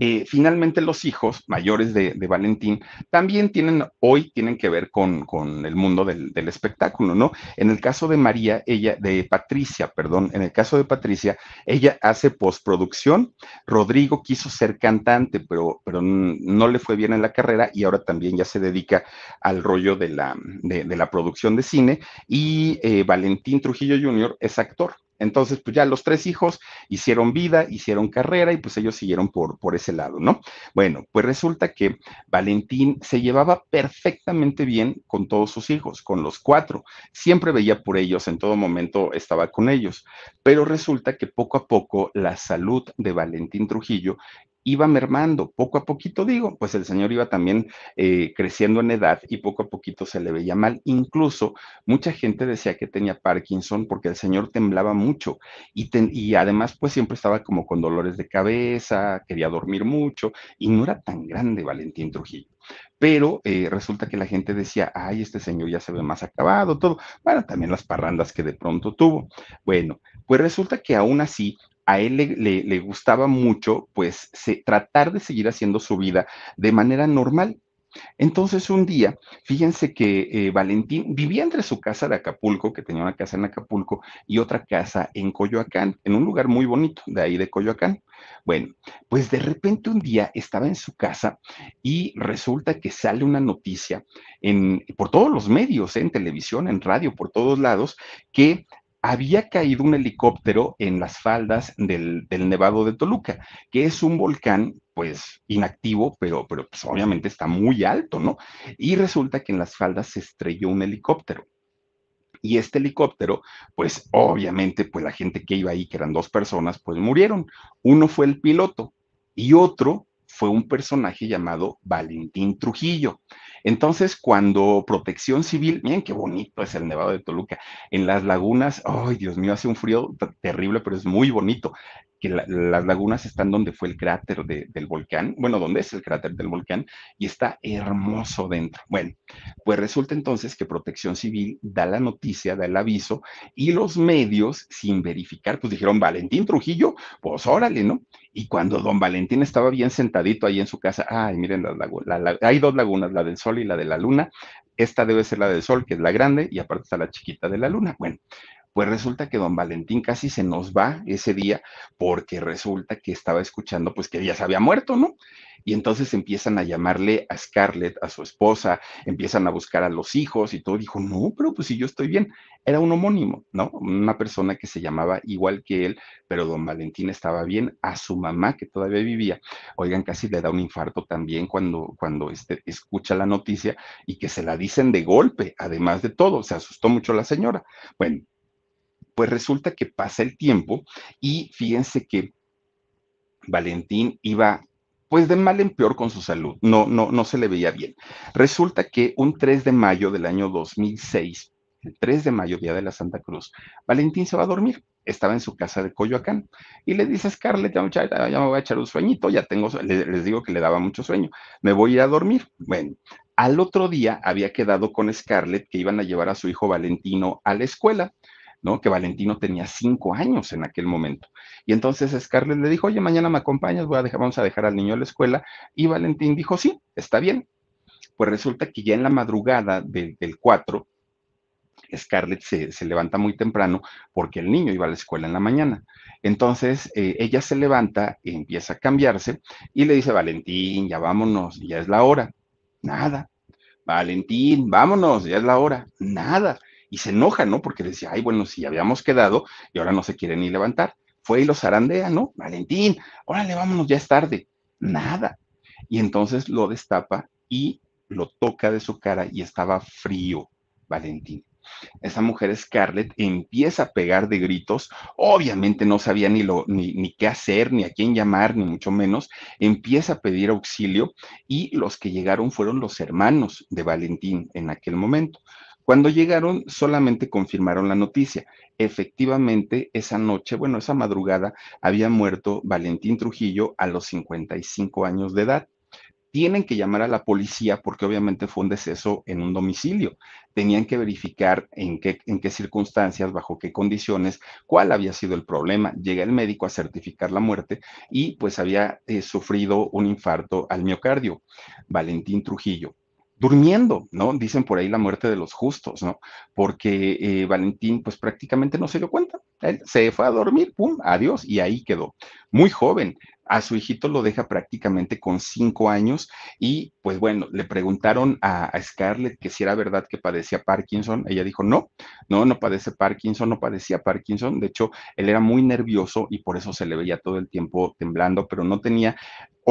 eh, finalmente los hijos mayores de, Valentín también tienen, hoy tienen que ver con, con el mundo del, del, espectáculo, ¿no? En el caso de María, ella, de Patricia, perdón, en el caso de Patricia, ella hace postproducción, Rodrigo quiso ser cantante, pero, pero no le fue bien en la carrera y ahora también ya se dedica al rollo de la, de, la producción de cine y eh, Valentín Trujillo Jr. es actor. Entonces, pues ya los tres hijos hicieron vida, hicieron carrera y pues ellos siguieron por, por ese lado, ¿no? Bueno, pues resulta que Valentín se llevaba perfectamente bien con todos sus hijos, con los cuatro. Siempre veía por ellos, en todo momento estaba con ellos. Pero resulta que poco a poco la salud de Valentín Trujillo iba mermando, poco a poquito digo, pues el señor iba también eh, creciendo en edad y poco a poquito se le veía mal. Incluso mucha gente decía que tenía Parkinson porque el señor temblaba mucho y, además pues siempre estaba como con dolores de cabeza, quería dormir mucho y no era tan grande Valentín Trujillo. Pero eh, resulta que la gente decía, ay, este señor ya se ve más acabado, todo. Bueno, también las parrandas que de pronto tuvo. Bueno, pues resulta que aún así a él le, gustaba mucho, pues, tratar de seguir haciendo su vida de manera normal. Entonces un día, fíjense que eh, Valentín vivía entre su casa de Acapulco, que tenía una casa en Acapulco, y otra casa en Coyoacán, en un lugar muy bonito, de ahí de Coyoacán. Bueno, pues de repente un día estaba en su casa y resulta que sale una noticia en, por todos los medios, ¿eh? en televisión, en radio, por todos lados, que había caído un helicóptero en las faldas del, Nevado de Toluca, que es un volcán, pues, inactivo, pero, pero pues, obviamente está muy alto, ¿no? Y resulta que en las faldas se estrelló un helicóptero. Y este helicóptero, pues obviamente, pues la gente que iba ahí, que eran dos personas, pues murieron. Uno fue el piloto y otro fue un personaje llamado Valentín Trujillo. Entonces, cuando Protección Civil, miren qué bonito es el Nevado de Toluca, en las lagunas, ay, Dios mío, hace un frío terrible, pero es muy bonito que las lagunas están donde fue el cráter del volcán, bueno, donde es el cráter del volcán, y está hermoso dentro. Bueno, pues resulta entonces que Protección Civil da la noticia, da el aviso, y los medios, sin verificar, pues dijeron, Valentín Trujillo, pues órale, ¿no? Y cuando don Valentín estaba bien sentadito ahí en su casa, ay, miren, las lagunas, hay dos lagunas, la del sol y la de la luna, esta debe ser la del sol, que es la grande, y aparte está la chiquita de la luna. Bueno, pues resulta que don Valentín casi se nos va ese día porque resulta que estaba escuchando pues que ya se había muerto, ¿no? Y entonces empiezan a llamarle a Scarlett, a su esposa, empiezan a buscar a los hijos y todo. Dijo, no, pero pues si yo estoy bien. Era un homónimo, ¿no? Una persona que se llamaba igual que él, pero don Valentín estaba bien. A su mamá, que todavía vivía, oigan, casi le da un infarto también cuando, cuando este, escucha la noticia y que se la dicen de golpe, además de todo. Se asustó mucho la señora. Bueno, pues resulta que pasa el tiempo y fíjense que Valentín iba pues de mal en peor con su salud, no, no, no se le veía bien. Resulta que un 3 de mayo del año 2006, el 3 de mayo, día de la Santa Cruz, Valentín se va a dormir, estaba en su casa de Coyoacán, y le dice Scarlett, ya, me voy a echar un sueñito, ya tengo, les, les digo que le daba mucho sueño, me voy a ir a dormir. Bueno, al otro día había quedado con Scarlett que iban a llevar a su hijo Valentino a la escuela. Que Valentino tenía cinco años en aquel momento. Y entonces Scarlett le dijo, oye, mañana me acompañas, voy a dejar, vamos a dejar al niño a la escuela. Y Valentín dijo, sí, está bien. Pues resulta que ya en la madrugada del, del 4, Scarlett se, levanta muy temprano porque el niño iba a la escuela en la mañana. Entonces eh, ella se levanta, y empieza a cambiarse y le dice, Valentín, ya vámonos, ya es la hora. Nada. Valentín, vámonos, ya es la hora. Nada y se enoja, ¿no? Porque decía, ay, bueno, si habíamos quedado y ahora no se quiere ni levantar. Fue y los zarandea, ¿no? Valentín, órale, vámonos, ya es tarde. Nada. Y entonces lo destapa y lo toca de su cara y estaba frío, Valentín. Esa mujer Scarlett empieza a pegar de gritos, obviamente no sabía ni, lo, ni, ni, qué hacer, ni a quién llamar, ni mucho menos, empieza a pedir auxilio y los que llegaron fueron los hermanos de Valentín en aquel momento, cuando llegaron, solamente confirmaron la noticia. Efectivamente, esa noche, bueno, esa madrugada, había muerto Valentín Trujillo a los 55 años de edad. Tienen que llamar a la policía porque obviamente fue un deceso en un domicilio. Tenían que verificar en qué, en qué circunstancias, bajo qué condiciones, cuál había sido el problema. Llega el médico a certificar la muerte y pues había eh, sufrido un infarto al miocardio. Valentín Trujillo durmiendo, ¿no? Dicen por ahí la muerte de los justos, ¿no? Porque eh, Valentín pues prácticamente no se dio cuenta, él se fue a dormir, ¡pum!, adiós, y ahí quedó. Muy joven, a su hijito lo deja prácticamente con cinco años y pues bueno, le preguntaron a, Scarlett que si era verdad que padecía Parkinson, ella dijo no, no, no padece Parkinson, no padecía Parkinson, de hecho él era muy nervioso y por eso se le veía todo el tiempo temblando, pero no tenía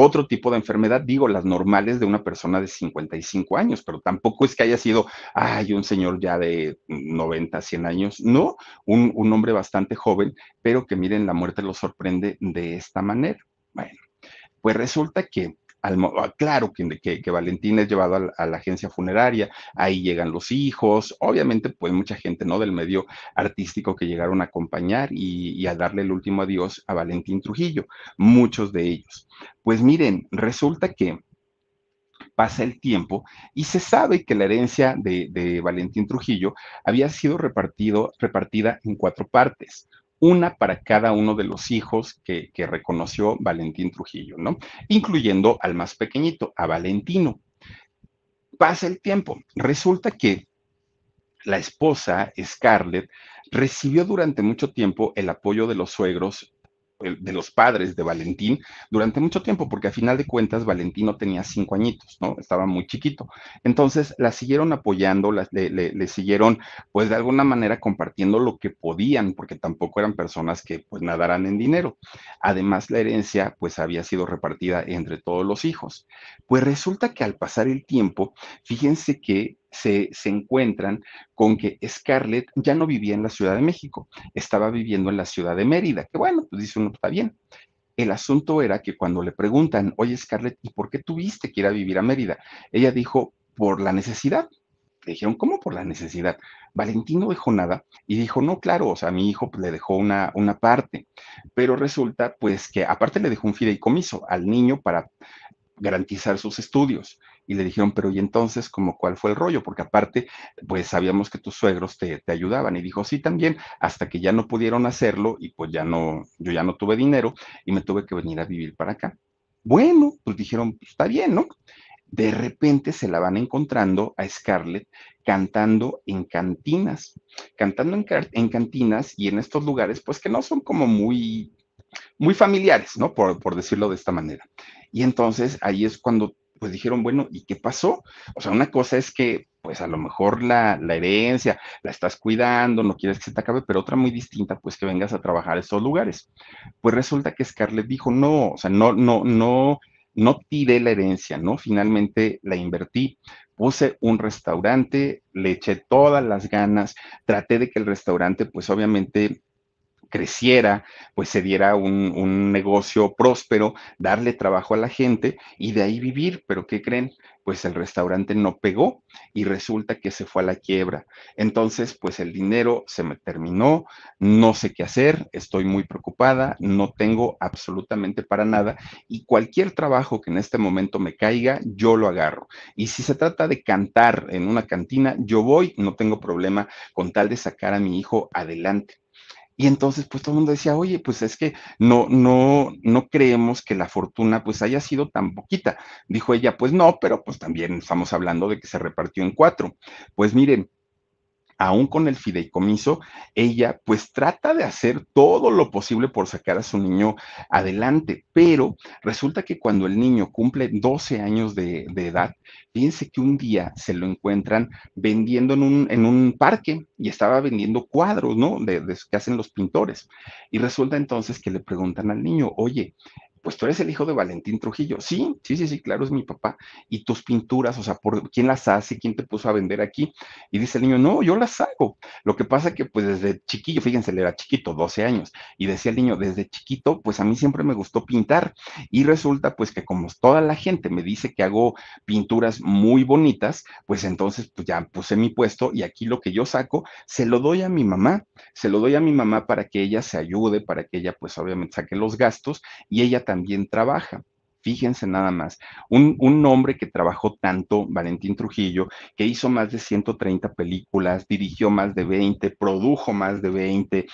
otro tipo de enfermedad, digo, las normales de una persona de 55 años, pero tampoco es que haya sido, ay, un señor ya de 90, 100 años, no, un, un hombre bastante joven, pero que miren, la muerte lo sorprende de esta manera. Bueno, pues resulta que ah, claro que, que, Valentín es llevado a la, agencia funeraria, ahí llegan los hijos, obviamente pues mucha gente no del medio artístico que llegaron a acompañar y, a darle el último adiós a Valentín Trujillo, muchos de ellos. Pues miren, resulta que pasa el tiempo y se sabe que la herencia de, de Valentín Trujillo había sido repartido, repartida en cuatro partes una para cada uno de los hijos que, reconoció Valentín Trujillo, ¿no? Incluyendo al más pequeñito, a Valentino. Pasa el tiempo. Resulta que la esposa, Scarlett, recibió durante mucho tiempo el apoyo de los suegros de los padres de Valentín durante mucho tiempo, porque a final de cuentas Valentín no tenía cinco añitos, ¿no? Estaba muy chiquito. Entonces la siguieron apoyando, le, le, siguieron, pues de alguna manera compartiendo lo que podían, porque tampoco eran personas que pues nadaran en dinero. Además la herencia pues había sido repartida entre todos los hijos. Pues resulta que al pasar el tiempo, fíjense que se, encuentran con que Scarlett ya no vivía en la Ciudad de México, estaba viviendo en la Ciudad de Mérida, que bueno, pues dice uno, pues, está bien. El asunto era que cuando le preguntan, oye Scarlett, ¿y por qué tuviste que ir a vivir a Mérida? Ella dijo, por la necesidad. Le dijeron, ¿cómo por la necesidad? Valentín no dejó nada y dijo, no, claro, o sea, mi hijo pues, le dejó una, una parte, pero resulta pues que aparte le dejó un fideicomiso al niño para garantizar sus estudios y le dijeron, pero ¿y entonces como cuál fue el rollo? Porque aparte, pues sabíamos que tus suegros te, ayudaban. Y dijo, sí, también, hasta que ya no pudieron hacerlo y pues ya no, yo ya no tuve dinero y me tuve que venir a vivir para acá. Bueno, pues dijeron, pues, está bien, ¿no? De repente se la van encontrando a Scarlett cantando en cantinas, cantando en, en cantinas y en estos lugares, pues que no son como muy muy familiares, ¿no? Por, por, decirlo de esta manera. Y entonces ahí es cuando pues dijeron, bueno, ¿y qué pasó? O sea, una cosa es que, pues a lo mejor la, herencia la estás cuidando, no quieres que se te acabe, pero otra muy distinta, pues que vengas a trabajar a estos lugares. Pues resulta que Scarlett dijo, no, o sea, no, no, no, no tiré la herencia, ¿no? Finalmente la invertí, puse un restaurante, le eché todas las ganas, traté de que el restaurante, pues obviamente creciera, pues se diera un, negocio próspero, darle trabajo a la gente y de ahí vivir. Pero ¿qué creen? Pues el restaurante no pegó y resulta que se fue a la quiebra. Entonces, pues el dinero se me terminó, no sé qué hacer, estoy muy preocupada, no tengo absolutamente para nada y cualquier trabajo que en este momento me caiga, yo lo agarro. Y si se trata de cantar en una cantina, yo voy, no tengo problema con tal de sacar a mi hijo adelante. Y entonces, pues todo el mundo decía, oye, pues es que no, no, no creemos que la fortuna pues haya sido tan poquita. Dijo ella, pues no, pero pues también estamos hablando de que se repartió en cuatro. Pues miren, aún con el fideicomiso, ella pues trata de hacer todo lo posible por sacar a su niño adelante, pero resulta que cuando el niño cumple 12 años de, edad, fíjense que un día se lo encuentran vendiendo en un, parque y estaba vendiendo cuadros, ¿no? De, de que hacen los pintores. Y resulta entonces que le preguntan al niño, oye, pues tú eres el hijo de Valentín Trujillo. Sí, sí, sí, sí, claro, es mi papá. Y tus pinturas, o sea, ¿por quién las hace? ¿Quién te puso a vender aquí? Y dice el niño, no, yo las hago. Lo que pasa que pues desde chiquillo, fíjense, le era chiquito, 12 años, y decía el niño, desde chiquito, pues a mí siempre me gustó pintar. Y resulta pues que como toda la gente me dice que hago pinturas muy bonitas, pues entonces pues ya puse mi puesto y aquí lo que yo saco, se lo doy a mi mamá, se lo doy a mi mamá para que ella se ayude, para que ella pues obviamente saque los gastos y ella también trabaja. Fíjense nada más, un, hombre que trabajó tanto, Valentín Trujillo, que hizo más de 130 películas, dirigió más de 20, produjo más de 20,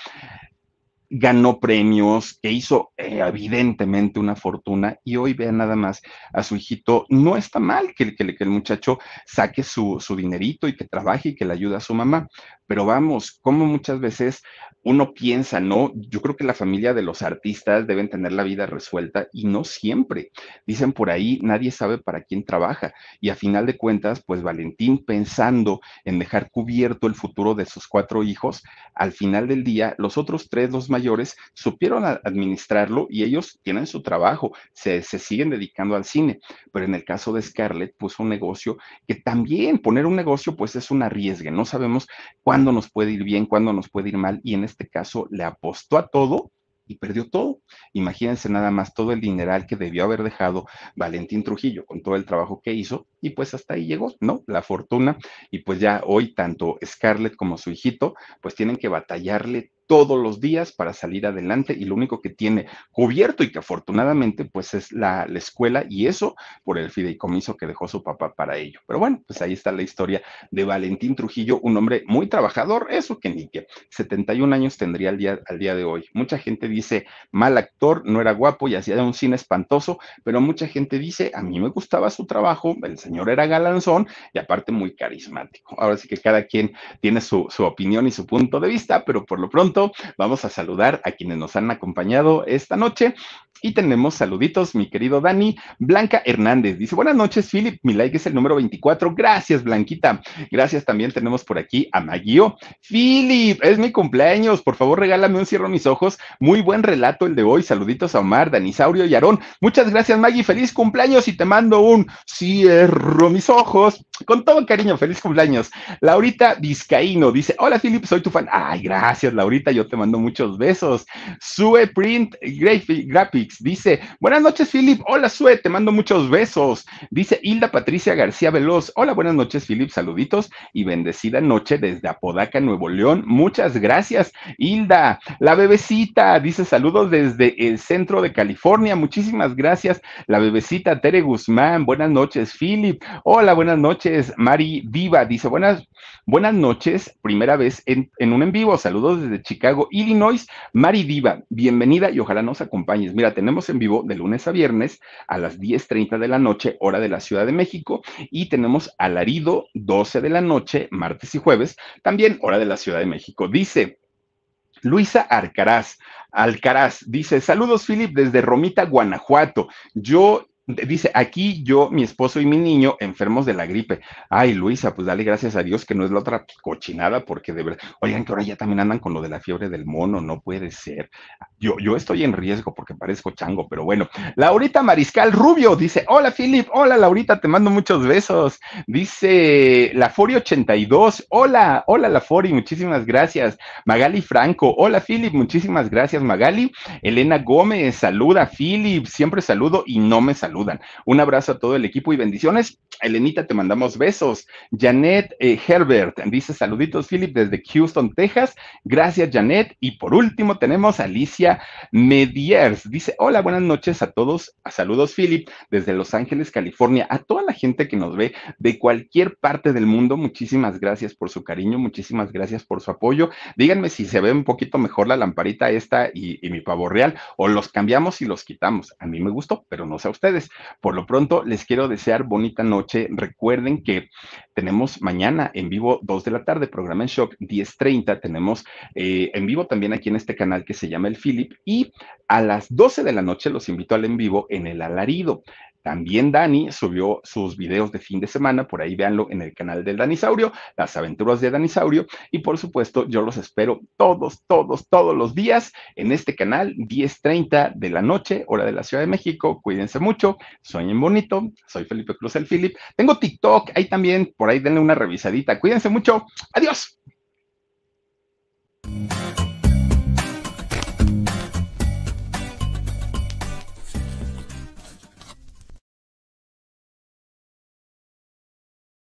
ganó premios, que hizo eh, evidentemente una fortuna y hoy vea nada más a su hijito. No está mal que, que el muchacho saque su, su, dinerito y que trabaje y que le ayude a su mamá, pero vamos, como muchas veces uno piensa, ¿no? Yo creo que la familia de los artistas deben tener la vida resuelta y no siempre. Dicen por ahí, nadie sabe para quién trabaja y a final de cuentas, pues Valentín pensando en dejar cubierto el futuro de sus cuatro hijos, al final del día, los otros tres, los mayores, supieron administrarlo y ellos tienen su trabajo, se, se siguen dedicando al cine. Pero en el caso de Scarlett puso un negocio que también poner un negocio pues es un arriesgue, no sabemos cuándo nos puede ir bien, cuándo nos puede ir mal y en este caso le apostó a todo y perdió todo. Imagínense nada más todo el dineral que debió haber dejado Valentín Trujillo con todo el trabajo que hizo y pues hasta ahí llegó, ¿no? La fortuna y pues ya hoy tanto Scarlett como su hijito pues tienen que batallarle todos los días para salir adelante y lo único que tiene cubierto y que afortunadamente pues es la, escuela y eso por el fideicomiso que dejó su papá para ello. Pero bueno, pues ahí está la historia de Valentín Trujillo, un hombre muy trabajador, eso que ni que 71 años tendría al día, al día de hoy. Mucha gente dice mal actor, no era guapo y hacía un cine espantoso, pero mucha gente dice a mí me gustaba su trabajo, el señor era galanzón y aparte muy carismático. Ahora sí que cada quien tiene su opinión y su punto de vista, pero por lo pronto Vamos a saludar a quienes nos han acompañado esta noche. Y tenemos saluditos, mi querido Dani. Blanca Hernández dice, buenas noches, Philip. Mi like es el número 24. Gracias, Blanquita. Gracias también. Tenemos por aquí a Maguio. Philip, es mi cumpleaños. Por favor, regálame un cierro mis ojos. Muy buen relato el de hoy. Saluditos a Omar, Danisaurio y Aarón. Muchas gracias, Magui, Feliz cumpleaños y te mando un cierro mis ojos. Con todo cariño, feliz cumpleaños. Laurita Vizcaíno dice, hola, Philip, soy tu fan. Ay, gracias, Laurita yo te mando muchos besos. Sue Print Graphics dice, buenas noches, Philip. Hola, Sue, te mando muchos besos. Dice Hilda Patricia García Veloz. Hola, buenas noches, Philip. Saluditos y bendecida noche desde Apodaca, Nuevo León. Muchas gracias, Hilda. La bebecita dice saludos desde el centro de California. Muchísimas gracias. La bebecita Tere Guzmán. Buenas noches, Philip. Hola, buenas noches, Mari Viva, Dice, buenas, buenas noches. Primera vez en, un en vivo. Saludos desde Chile. Chicago, Illinois. Mari Diva, bienvenida y ojalá nos acompañes. Mira, tenemos en vivo de lunes a viernes a las 10.30 de la noche, hora de la Ciudad de México, y tenemos Alarido 12 de la noche, martes y jueves, también hora de la Ciudad de México. Dice, Luisa Arcaraz, Alcaraz dice, saludos Philip desde Romita, Guanajuato. Yo Dice, aquí yo, mi esposo y mi niño enfermos de la gripe. Ay, Luisa, pues dale gracias a Dios que no es la otra cochinada, porque de verdad, oigan que ahora ya también andan con lo de la fiebre del mono, no puede ser. Yo, yo estoy en riesgo porque parezco chango, pero bueno. Laurita Mariscal Rubio dice, hola Philip, hola Laurita, te mando muchos besos. Dice la Fori 82, hola, hola la Fori, muchísimas gracias. Magali Franco, hola Philip, muchísimas gracias Magali. Elena Gómez, saluda Philip, siempre saludo y no me saluda. Un abrazo a todo el equipo y bendiciones. Elenita, te mandamos besos. Janet eh, Herbert dice saluditos, Philip, desde Houston, Texas. Gracias, Janet. Y por último, tenemos a Alicia Mediers. Dice, hola, buenas noches a todos. saludos, Philip, desde Los Ángeles, California. A toda la gente que nos ve de cualquier parte del mundo, muchísimas gracias por su cariño, muchísimas gracias por su apoyo. Díganme si se ve un poquito mejor la lamparita esta y, y mi pavo real, o los cambiamos y los quitamos. A mí me gustó, pero no sé a ustedes. Por lo pronto, les quiero desear bonita noche. Recuerden que tenemos mañana en vivo 2 de la tarde, programa en shock 10.30. Tenemos eh, en vivo también aquí en este canal que se llama El Philip. Y a las 12 de la noche los invito al en vivo en El Alarido. También Dani subió sus videos de fin de semana, por ahí véanlo en el canal del Danisaurio, las aventuras de Danisaurio, y por supuesto yo los espero todos, todos, todos los días en este canal, 10.30 de la noche, hora de la Ciudad de México, cuídense mucho, sueñen bonito, soy Felipe Cruz el Philip, tengo TikTok, ahí también, por ahí denle una revisadita, cuídense mucho, adiós.